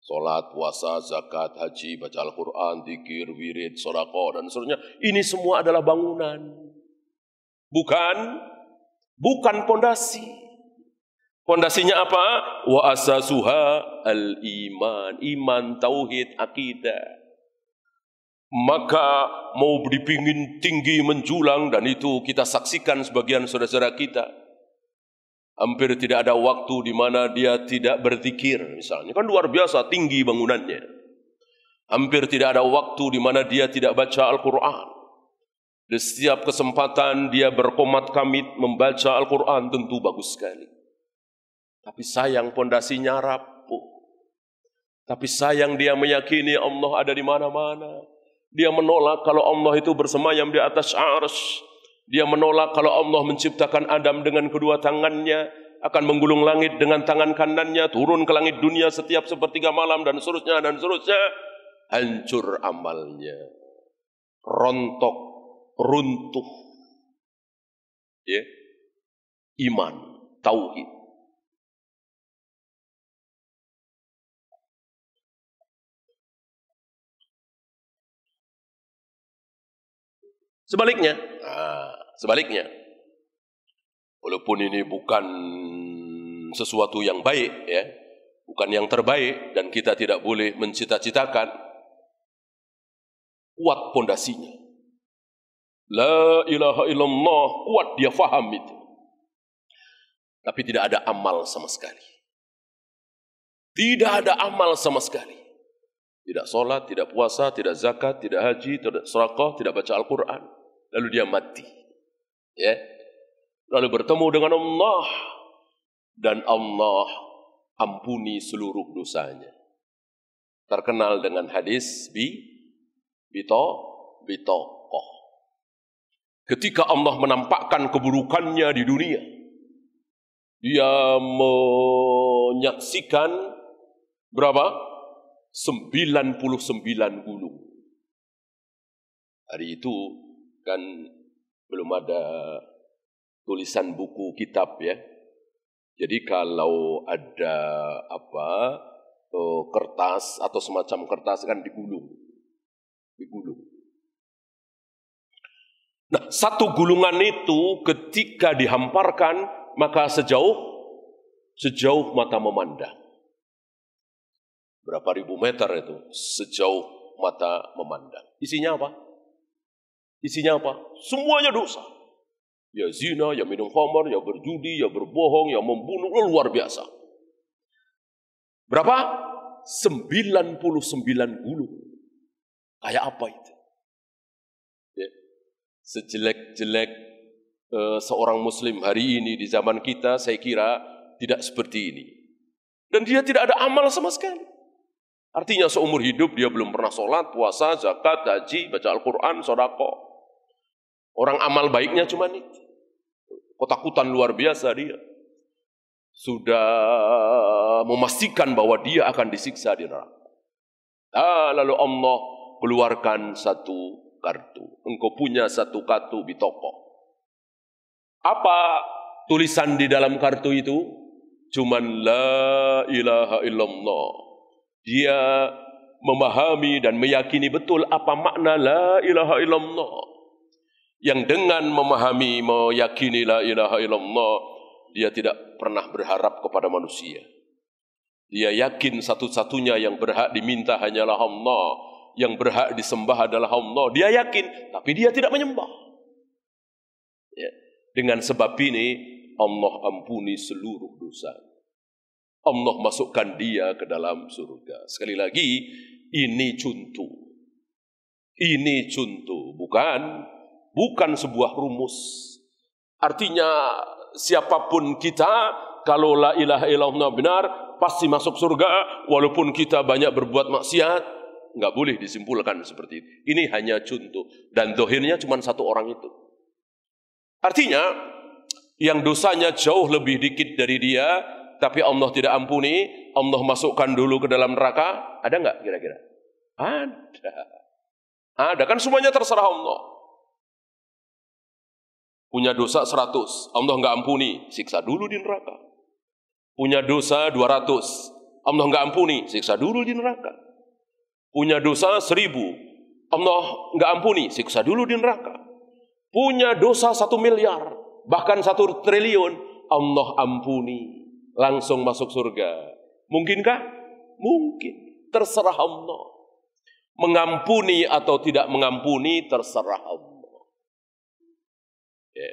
Sholat, puasa, zakat, haji, baca Al-Quran, dikir, wirid, sorako, dan seterusnya. Ini semua adalah bangunan. Bukan, bukan pondasi. Pondasinya apa? Wa asasuha al-iman. Iman, tauhid, akidah. Maka mau dipingin tinggi menjulang dan itu kita saksikan sebagian saudara-saudara kita Hampir tidak ada waktu di mana dia tidak berzikir misalnya. Kan luar biasa tinggi bangunannya. Hampir tidak ada waktu di mana dia tidak baca Al-Quran. Di setiap kesempatan dia berkomat kamit membaca Al-Quran tentu bagus sekali. Tapi sayang pondasinya rapuh. Tapi sayang dia meyakini Allah ada di mana-mana. Dia menolak kalau Allah itu bersemayam di atas ars. Dia menolak kalau Allah menciptakan Adam dengan kedua tangannya, akan menggulung langit dengan tangan kanannya, turun ke langit dunia setiap sepertiga malam dan seterusnya dan seterusnya. Hancur amalnya. Rontok, runtuh. Ya. Iman, tauhid. Sebaliknya, ah. sebaliknya. Walaupun ini bukan sesuatu yang baik ya, bukan yang terbaik dan kita tidak boleh mencita-citakan kuat pondasinya. La ilaha illallah, kuat dia faham itu. Tapi tidak ada amal sama sekali. Tidak ada amal sama sekali. Tidak sholat, tidak puasa, tidak zakat, tidak haji, tidak serakah, tidak baca Al-Quran lalu dia mati. Ya. Lalu bertemu dengan Allah dan Allah ampuni seluruh dosanya. Terkenal dengan hadis bi bito bitokoh. Ketika Allah menampakkan keburukannya di dunia, dia menyaksikan berapa? 99 gunung. Hari itu kan belum ada tulisan buku kitab ya. Jadi kalau ada apa eh, kertas atau semacam kertas kan digulung, digulung. Nah, satu gulungan itu ketika dihamparkan maka sejauh sejauh mata memandang. Berapa ribu meter itu sejauh mata memandang. Isinya apa? Isinya apa? Semuanya dosa. Ya zina, ya minum khamar, ya berjudi, ya berbohong, ya membunuh, ya luar biasa. Berapa? 99 gulung. Kayak apa itu? Ya. Sejelek-jelek uh, seorang muslim hari ini di zaman kita, saya kira tidak seperti ini. Dan dia tidak ada amal sama sekali. Artinya seumur hidup dia belum pernah sholat, puasa, zakat, haji, baca Al-Quran, sodako. Orang amal baiknya cuma itu. Ketakutan luar biasa dia. Sudah memastikan bahwa dia akan disiksa di neraka. Nah, lalu Allah keluarkan satu kartu. Engkau punya satu kartu di toko. Apa tulisan di dalam kartu itu? Cuman la ilaha illallah. Dia memahami dan meyakini betul apa makna la ilaha illallah yang dengan memahami meyakini la ilaha illallah dia tidak pernah berharap kepada manusia. Dia yakin satu-satunya yang berhak diminta hanyalah Allah, yang berhak disembah adalah Allah. Dia yakin, tapi dia tidak menyembah. Ya. Dengan sebab ini Allah ampuni seluruh dosa. Allah masukkan dia ke dalam surga. Sekali lagi, ini contoh. Ini contoh, bukan bukan sebuah rumus. Artinya siapapun kita kalau la ilaha illallah benar pasti masuk surga walaupun kita banyak berbuat maksiat nggak boleh disimpulkan seperti itu. Ini hanya contoh dan dohirnya cuma satu orang itu. Artinya yang dosanya jauh lebih dikit dari dia tapi Allah tidak ampuni, Allah masukkan dulu ke dalam neraka, ada nggak kira-kira? Ada. Ada kan semuanya terserah Allah. Punya dosa 100, Allah nggak ampuni, siksa dulu di neraka. Punya dosa 200, Allah nggak ampuni, siksa dulu di neraka. Punya dosa 1000, Allah nggak ampuni, siksa dulu di neraka. Punya dosa 1 miliar, bahkan 1 triliun, Allah ampuni, langsung masuk surga. Mungkinkah? Mungkin. Terserah Allah. Mengampuni atau tidak mengampuni terserah Allah. Ya.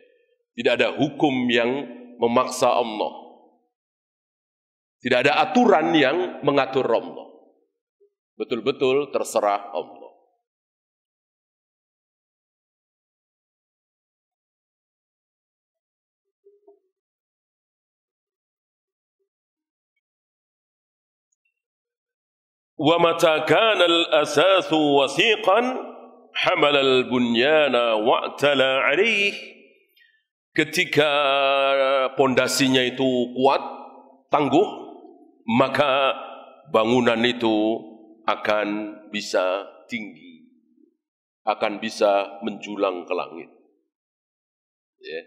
Tidak ada hukum yang memaksa Allah. Tidak ada aturan yang mengatur Allah. Betul-betul terserah Allah. ومتى كان الأساس وثيقا حمل البنيان واعتلى عليه Ketika pondasinya itu kuat, tangguh, maka bangunan itu akan bisa tinggi, akan bisa menjulang ke langit. Ya.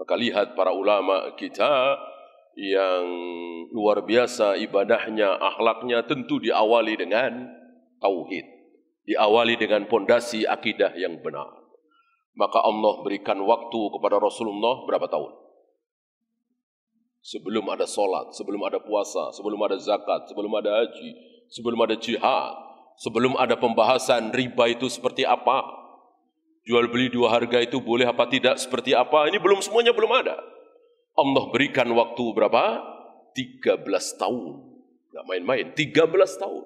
Maka lihat para ulama kita yang luar biasa ibadahnya, akhlaknya tentu diawali dengan tauhid, diawali dengan pondasi akidah yang benar. Maka Allah berikan waktu kepada Rasulullah berapa tahun? Sebelum ada solat, sebelum ada puasa, sebelum ada zakat, sebelum ada haji, sebelum ada jihad, sebelum ada pembahasan riba itu seperti apa, jual beli dua harga itu boleh apa tidak, seperti apa, ini belum semuanya belum ada. Allah berikan waktu berapa? 13 tahun. Tidak main-main, 13 tahun.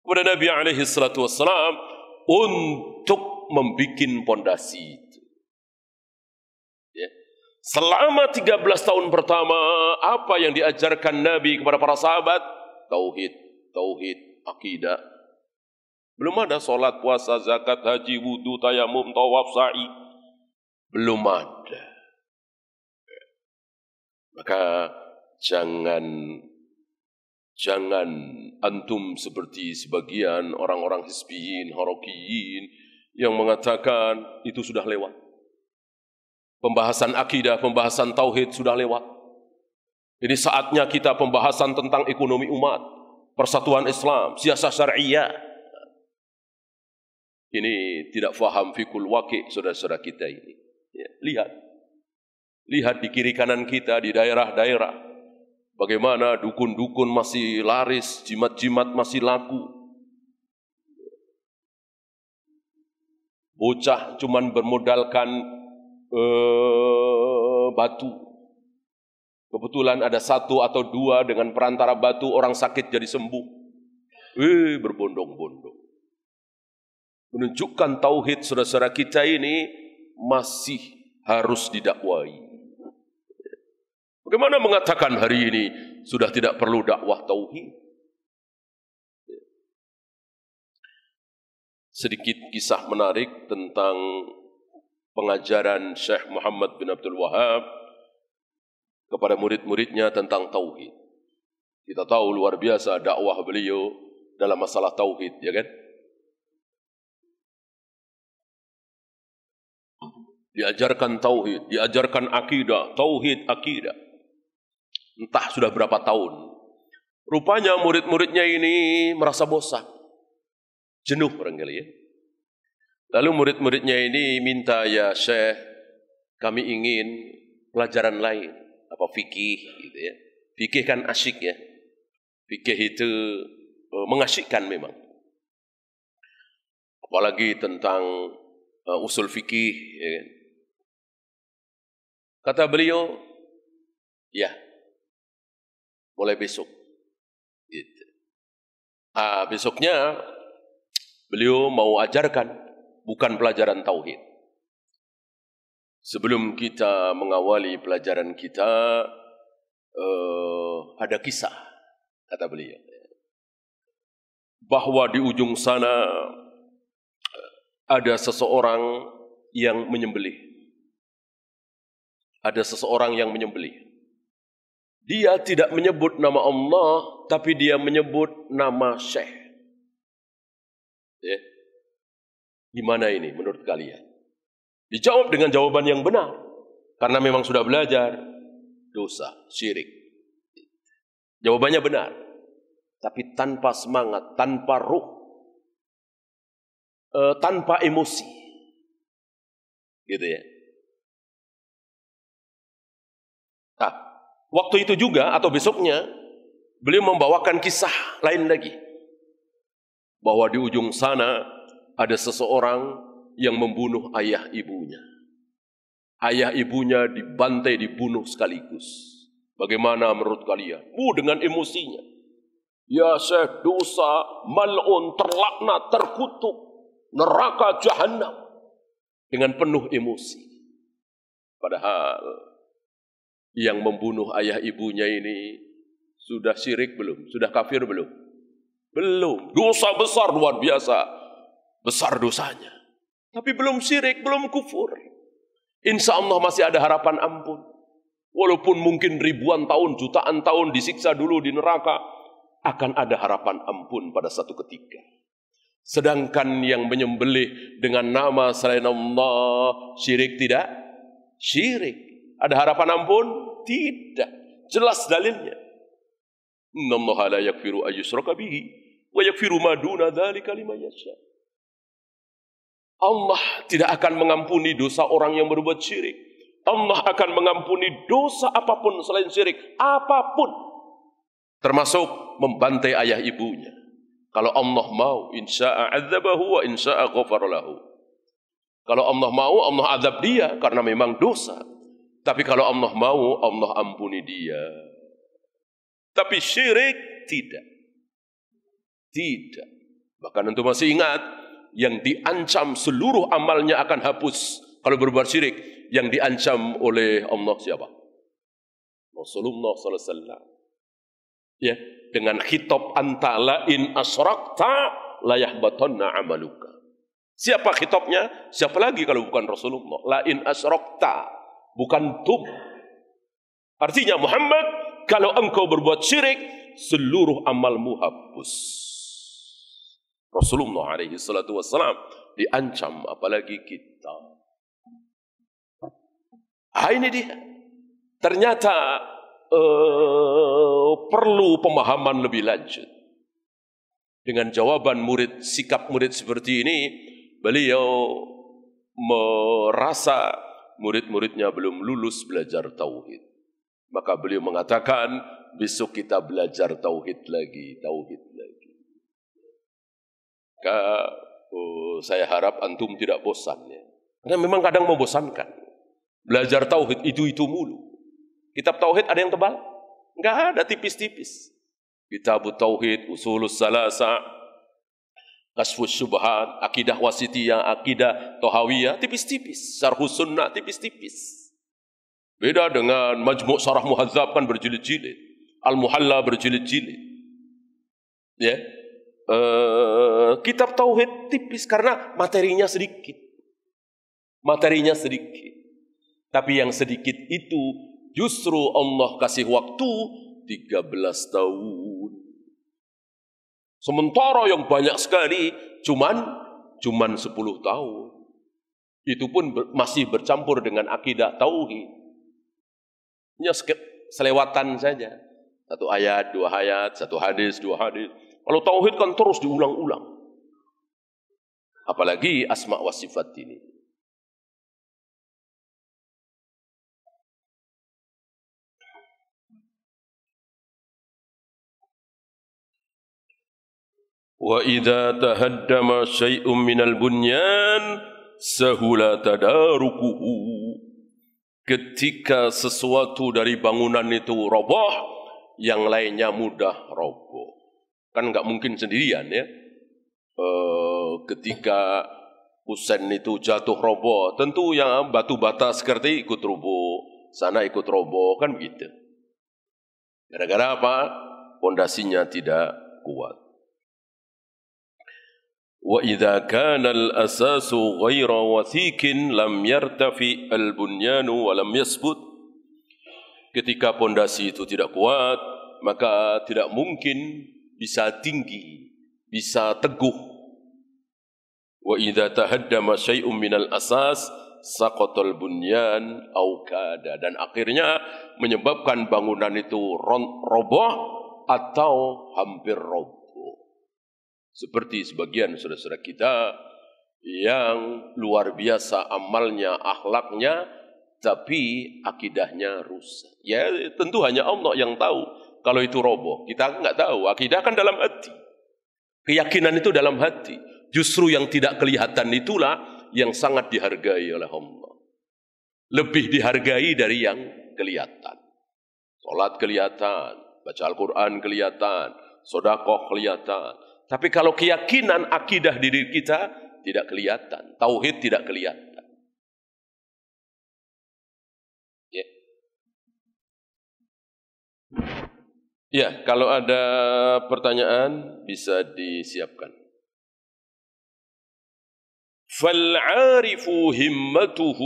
Kemudian Nabi alaihi salatu wassalam untuk membuat pondasi itu. Ya. Selama 13 tahun pertama, apa yang diajarkan Nabi kepada para sahabat? Tauhid, tauhid, akidah. Belum ada sholat, puasa, zakat, haji, wudhu, tayamum, tawaf, sa'i. Belum ada. Maka jangan jangan antum seperti sebagian orang-orang hisbiyin, harokiyin yang mengatakan itu sudah lewat. Pembahasan akidah, pembahasan tauhid sudah lewat. Ini saatnya kita pembahasan tentang ekonomi umat, persatuan Islam, siasat syariah. Ini tidak faham fikul wakil saudara-saudara kita ini. Ya, lihat. Lihat di kiri kanan kita, di daerah-daerah. Bagaimana dukun-dukun masih laris, jimat-jimat masih laku. Bocah cuman bermodalkan uh, batu. Kebetulan ada satu atau dua dengan perantara batu orang sakit jadi sembuh. Eh, berbondong-bondong. Menunjukkan tauhid saudara-saudara kita ini masih harus didakwai. Bagaimana mengatakan hari ini sudah tidak perlu dakwah tauhid? sedikit kisah menarik tentang pengajaran Syekh Muhammad bin Abdul Wahab kepada murid-muridnya tentang tauhid. Kita tahu luar biasa dakwah beliau dalam masalah tauhid, ya kan? Diajarkan tauhid, diajarkan akidah, tauhid akidah. Entah sudah berapa tahun. Rupanya murid-muridnya ini merasa bosan Jenuh barangkali ya. Lalu murid-muridnya ini minta, ya Syekh, kami ingin pelajaran lain. Apa fikih gitu ya. Fikih kan asyik ya. Fikih itu uh, mengasyikkan memang. Apalagi tentang uh, usul fikih. Ya kan. Kata beliau, ya, mulai besok. Gitu. Ah, besoknya Beliau mau ajarkan bukan pelajaran tauhid. Sebelum kita mengawali pelajaran kita, uh, ada kisah kata beliau bahwa di ujung sana ada seseorang yang menyembelih. Ada seseorang yang menyembelih. Dia tidak menyebut nama Allah, tapi dia menyebut nama Syekh. Ya. Gimana ini menurut kalian? Dijawab dengan jawaban yang benar. Karena memang sudah belajar dosa, syirik. Jawabannya benar. Tapi tanpa semangat, tanpa ruh, e, tanpa emosi. Gitu ya. Nah, waktu itu juga atau besoknya beliau membawakan kisah lain lagi bahwa di ujung sana ada seseorang yang membunuh ayah ibunya. Ayah ibunya dibantai, dibunuh sekaligus. Bagaimana menurut kalian? Uh, dengan emosinya. Ya Syekh, dosa, mal'un, terlakna, terkutuk, neraka jahanam. Dengan penuh emosi. Padahal yang membunuh ayah ibunya ini sudah syirik belum? Sudah kafir belum? Belum. Dosa besar luar biasa. Besar dosanya. Tapi belum syirik, belum kufur. Insya Allah masih ada harapan ampun. Walaupun mungkin ribuan tahun, jutaan tahun disiksa dulu di neraka, akan ada harapan ampun pada satu ketika. Sedangkan yang menyembelih dengan nama selain Allah, syirik tidak? Syirik. Ada harapan ampun? Tidak. Jelas dalilnya. Innallaha Allah la yakfiru ayyusraka bihi wa yakfiru ma duna dzalika liman yasha. Allah tidak akan mengampuni dosa orang yang berbuat syirik. Allah akan mengampuni dosa apapun selain syirik, apapun. Termasuk membantai ayah ibunya. Kalau Allah mau, insya'a azabahu wa insya'a ghafarlahu. Kalau Allah mau, Allah azab dia karena memang dosa. Tapi kalau Allah mau, Allah ampuni dia. Tapi syirik tidak. Tidak. Bahkan untuk masih ingat yang diancam seluruh amalnya akan hapus kalau berbuat syirik yang diancam oleh Allah siapa? Rasulullah sallallahu alaihi Ya, dengan khitab anta la in asrakta layah batonna amaluka. Siapa khitabnya? Siapa lagi kalau bukan Rasulullah? La in asrakta, bukan tub. Artinya Muhammad kalau engkau berbuat syirik, seluruh amalmu hapus. Rasulullah alaihi salatu wassalam diancam apalagi kita. Ah, ini dia. Ternyata uh, perlu pemahaman lebih lanjut. Dengan jawaban murid, sikap murid seperti ini, beliau merasa murid-muridnya belum lulus belajar tauhid. Maka beliau mengatakan, besok kita belajar tauhid lagi, tauhid lagi. Kak, oh, saya harap antum tidak bosan ya. Karena memang kadang membosankan. Belajar tauhid itu-itu mulu. Kitab tauhid ada yang tebal? Enggak ada, tipis-tipis. Kitab tauhid, usulus salasa, kasfus subhan, akidah wasitiyah, akidah tohawiyah, tipis-tipis. Sarhus sunnah, tipis-tipis. Beda dengan majmuk sarah muhadzab kan berjilid-jilid. Al-Muhalla berjilid-jilid. Ya. Uh, kitab tauhid tipis karena materinya sedikit. Materinya sedikit. Tapi yang sedikit itu justru Allah kasih waktu 13 tahun. Sementara yang banyak sekali cuman cuman 10 tahun. Itu pun ber, masih bercampur dengan akidah tauhid hanya selewatan saja. Satu ayat, dua ayat, satu hadis, dua hadis. Kalau tauhid kan terus diulang-ulang. Apalagi asma wa sifat ini. Wa idza tahaddama syai'un minal bunyan sahula Ketika sesuatu dari bangunan itu roboh, yang lainnya mudah roboh. Kan nggak mungkin sendirian ya. E, ketika pusen itu jatuh roboh, tentu yang batu bata seperti ikut roboh, sana ikut roboh, kan begitu. Gara-gara apa? Pondasinya tidak kuat. Wa idza kana al-asasu ghaira wathiqin lam yartafi al Ketika pondasi itu tidak kuat, maka tidak mungkin bisa tinggi, bisa teguh. Wa idza tahaddama syai'un minal asas saqatal bunyan au kada dan akhirnya menyebabkan bangunan itu roboh atau hampir roboh. Seperti sebagian saudara-saudara kita yang luar biasa amalnya, akhlaknya, tapi akidahnya rusak. Ya tentu hanya Allah yang tahu kalau itu roboh. Kita nggak tahu. Akidah kan dalam hati. Keyakinan itu dalam hati. Justru yang tidak kelihatan itulah yang sangat dihargai oleh Allah. Lebih dihargai dari yang kelihatan. Salat kelihatan, baca Al-Quran kelihatan, sodakoh kelihatan, tapi kalau keyakinan akidah di diri kita tidak kelihatan, tauhid tidak kelihatan. Ya. Yeah. Ya, kalau ada pertanyaan bisa disiapkan. فَالْعَارِفُ هِمَّتُهُ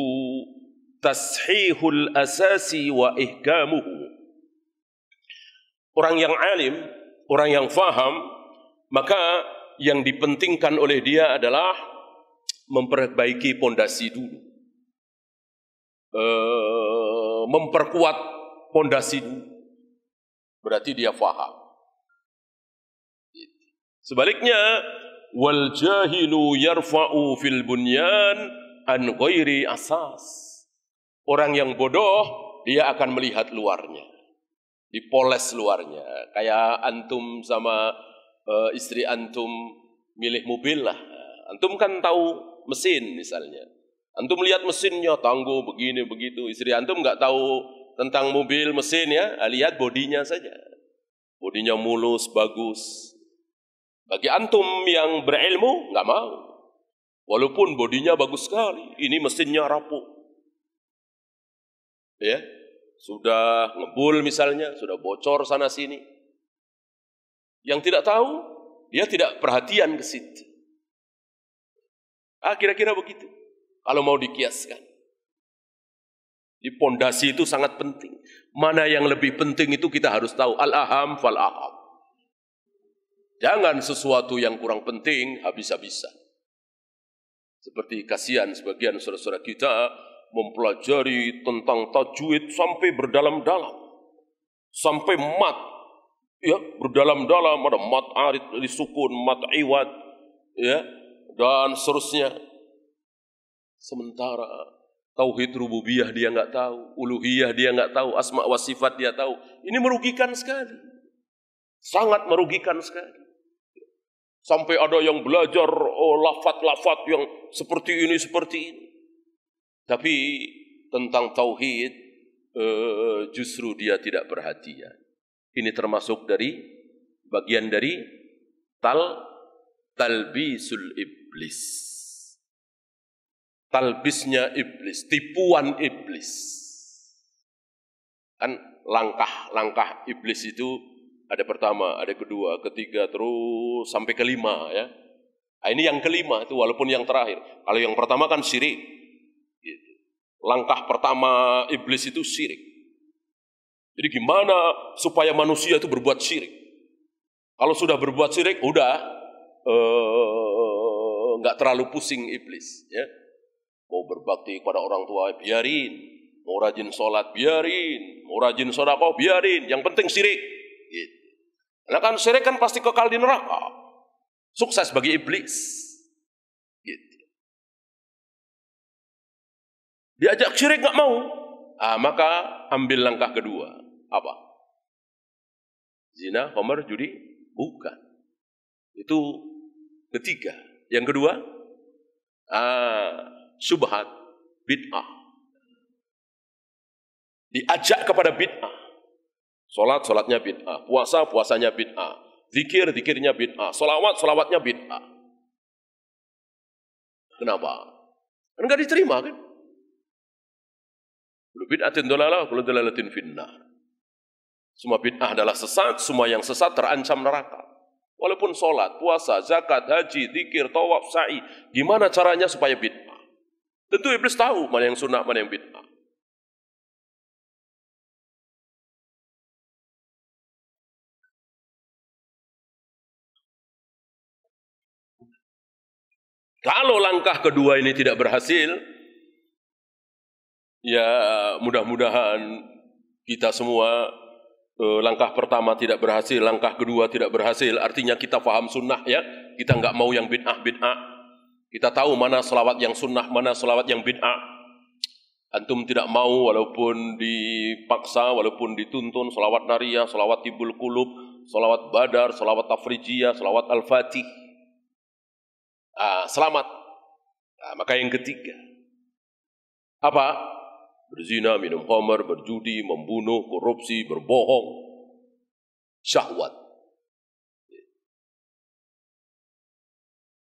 تَسْحِيهُ الْأَسَاسِ وإهكامه Orang yang alim, orang yang faham, maka yang dipentingkan oleh dia adalah memperbaiki pondasi dulu. E, memperkuat pondasi dulu. Berarti dia faham. Sebaliknya, wal jahilu yarfa'u fil bunyan an ghairi asas. Orang yang bodoh dia akan melihat luarnya. Dipoles luarnya. Kayak antum sama uh, istri antum milik mobil lah. Antum kan tahu mesin misalnya. Antum lihat mesinnya tangguh begini begitu. Istri antum nggak tahu tentang mobil mesin ya, ah, lihat bodinya saja. Bodinya mulus bagus. Bagi antum yang berilmu nggak mau. Walaupun bodinya bagus sekali, ini mesinnya rapuh. Ya, sudah ngebul misalnya, sudah bocor sana sini. Yang tidak tahu, dia tidak perhatian ke situ. Ah, kira-kira begitu. Kalau mau dikiaskan. Di pondasi itu sangat penting. Mana yang lebih penting itu kita harus tahu. Al-aham fal-aham. Jangan sesuatu yang kurang penting habis-habisan. Seperti kasihan sebagian saudara-saudara kita mempelajari tentang tajwid sampai berdalam-dalam. Sampai mat ya berdalam-dalam ada mat arid disukun mat iwad ya dan seterusnya sementara tauhid rububiyah dia nggak tahu uluhiyah dia nggak tahu asma wa sifat dia tahu ini merugikan sekali sangat merugikan sekali sampai ada yang belajar oh, lafat-lafat yang seperti ini seperti ini tapi tentang tauhid eh, justru dia tidak perhatian ini termasuk dari bagian dari tal talbisul iblis. Talbisnya iblis, tipuan iblis. Kan langkah-langkah iblis itu ada pertama, ada kedua, ketiga, terus sampai kelima ya. Nah, ini yang kelima itu walaupun yang terakhir. Kalau yang pertama kan syirik. Gitu. Langkah pertama iblis itu syirik. Jadi gimana supaya manusia itu berbuat syirik? Kalau sudah berbuat syirik, udah eh, nggak terlalu pusing iblis. Ya. Mau berbakti kepada orang tua, biarin. Mau rajin sholat, biarin. Mau rajin sholat, biarin. Yang penting syirik. Gitu. Karena kan syirik kan pasti kekal di neraka. Sukses bagi iblis. Gitu. Diajak syirik nggak mau. Ah, maka ambil langkah kedua apa? Zina, homer, judi? Bukan. Itu ketiga. Yang kedua, ah, subhat, bid'ah. Diajak kepada bid'ah. sholat sholatnya bid'ah. Puasa, puasanya bid'ah. Zikir, zikirnya bid'ah. solawat solawatnya bid'ah. Kenapa? Enggak kan diterima kan? Bid'atin dolalah, kullu dolalatin finnar. Semua bid'ah adalah sesat, semua yang sesat terancam neraka. Walaupun sholat, puasa, zakat, haji, dikir, tawaf, sa'i. Gimana caranya supaya bid'ah? Tentu iblis tahu mana yang sunnah, mana yang bid'ah. Kalau langkah kedua ini tidak berhasil, ya mudah-mudahan kita semua Eh, langkah pertama tidak berhasil, langkah kedua tidak berhasil, artinya kita faham sunnah ya, kita nggak mau yang bid'ah bid'ah. Kita tahu mana selawat yang sunnah, mana selawat yang bid'ah. Antum tidak mau walaupun dipaksa, walaupun dituntun selawat nariyah, selawat tibul kulub, selawat badar, selawat tafrijiyah, selawat al-fatih. Ah, selamat. Ah, maka yang ketiga. Apa? berzina, minum homer, berjudi, membunuh, korupsi, berbohong, syahwat.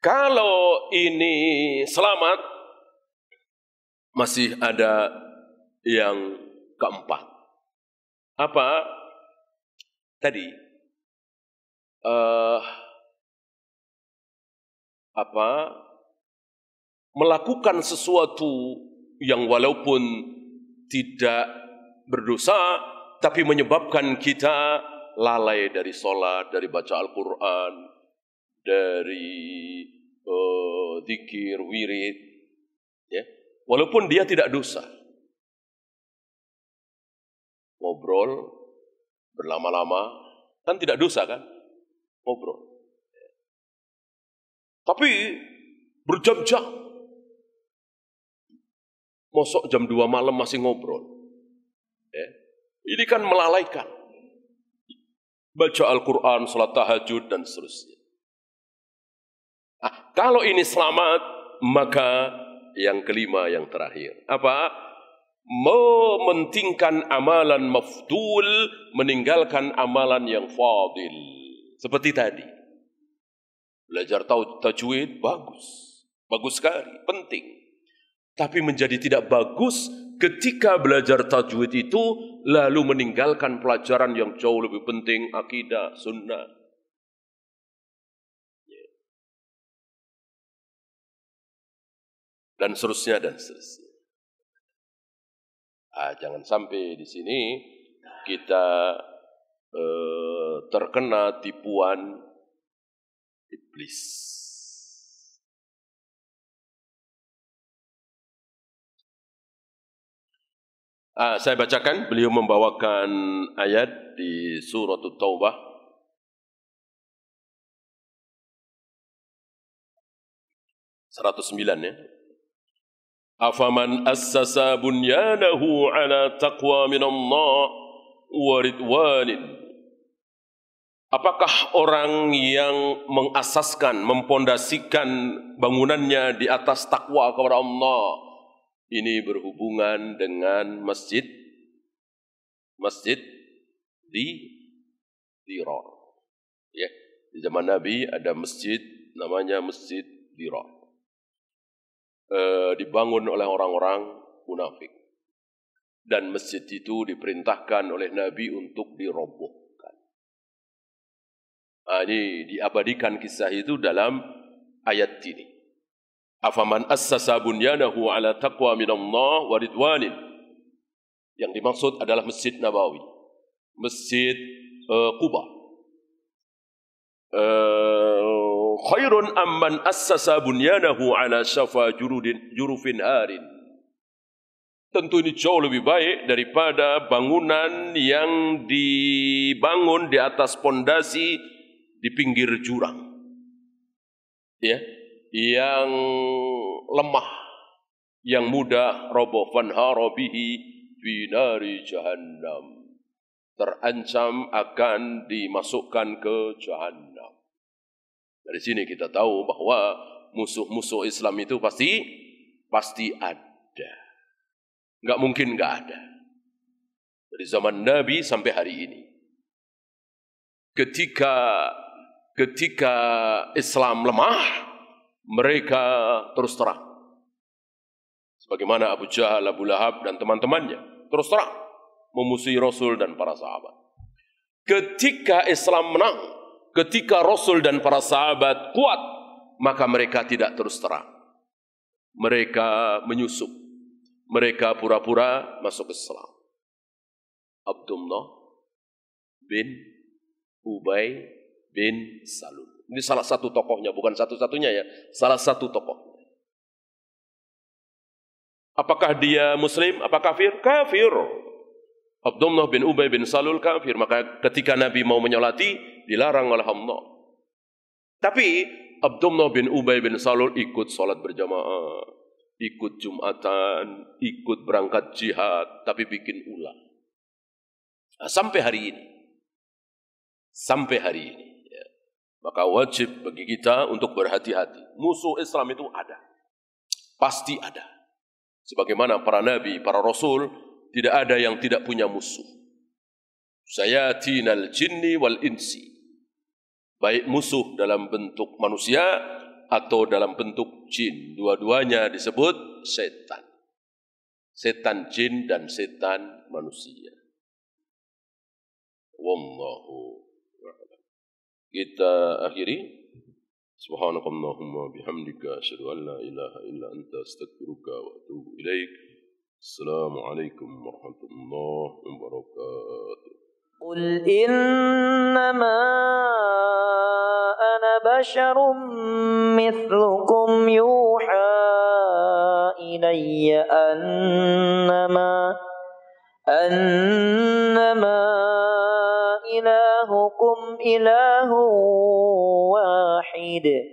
Kalau ini selamat, masih ada yang keempat. Apa? Tadi, uh, apa? Melakukan sesuatu yang walaupun tidak berdosa tapi menyebabkan kita lalai dari sholat, dari baca Al-Quran, dari uh, wirid. Ya. Walaupun dia tidak dosa. Ngobrol berlama-lama, kan tidak dosa kan? Ngobrol. Tapi berjam-jam Mosok jam 2 malam masih ngobrol. Ya. Ini kan melalaikan. Baca Al-Quran, sholat tahajud, dan seterusnya. Ah, kalau ini selamat, maka yang kelima, yang terakhir. Apa? Mementingkan amalan mafdul, meninggalkan amalan yang fadil. Seperti tadi. Belajar tajwid, bagus. Bagus sekali, penting tapi menjadi tidak bagus ketika belajar tajwid itu lalu meninggalkan pelajaran yang jauh lebih penting akidah sunnah. Ya. Dan seterusnya dan seterusnya. Ah, jangan sampai di sini kita eh, terkena tipuan iblis. Uh, saya bacakan beliau membawakan ayat di surah At-Taubah. Ya. Afaman أفمن أسس ala taqwa تقوى من الله ورضوان Apakah orang yang mengasaskan, mempondasikan bangunannya di atas takwa kepada Allah Ini berhubungan dengan masjid masjid di Diror. Ya, di zaman Nabi ada masjid namanya Masjid Diror. E, dibangun oleh orang-orang munafik. Dan masjid itu diperintahkan oleh Nabi untuk dirobohkan. Nah, ini diabadikan kisah itu dalam ayat ini. Afaman assasa bunyanahu ala taqwa minallah wa ridwanin. Yang dimaksud adalah Masjid Nabawi. Masjid uh, Quba. Uh, khairun amman assasa bunyanahu ala syafa jurudin, jurufin harin. Tentu ini jauh lebih baik daripada bangunan yang dibangun di atas pondasi di pinggir jurang. Ya, yang lemah, yang muda roboh binari jahannam. Terancam akan dimasukkan ke jahannam. Dari sini kita tahu bahwa musuh-musuh Islam itu pasti pasti ada. Enggak mungkin enggak ada. Dari zaman Nabi sampai hari ini. Ketika ketika Islam lemah, mereka terus terang. Sebagaimana Abu Jahal, Abu Lahab, dan teman-temannya terus terang memusuhi Rasul dan para sahabat. Ketika Islam menang, ketika Rasul dan para sahabat kuat, maka mereka tidak terus terang. Mereka menyusup. Mereka pura-pura masuk Islam. Abdullah bin Ubay bin Salul. Ini salah satu tokohnya, bukan satu-satunya ya. Salah satu tokoh. Apakah dia muslim? Apakah kafir? Kafir. Abdullah bin Ubay bin Salul kafir. Maka ketika Nabi mau menyolati, dilarang oleh Allah. Tapi Abdullah bin Ubay bin Salul ikut sholat berjamaah. Ikut Jumatan, ikut berangkat jihad, tapi bikin ulah. sampai hari ini. Sampai hari ini. Maka wajib bagi kita untuk berhati-hati. Musuh Islam itu ada. Pasti ada. Sebagaimana para nabi, para rasul, tidak ada yang tidak punya musuh. tinal jinni wal insi. Baik musuh dalam bentuk manusia atau dalam bentuk jin. Dua-duanya disebut setan. Setan jin dan setan manusia. Wallahu kita akhiri آه، سبحانك اللهم asyhadu أشهد أن لا إله إلا أنت أستغفرك وأتوب إليك السلام عليكم ورحمة الله وبركاته قل إنما أنا بشر مثلكم يوحى إلي أنما أنما إله واحد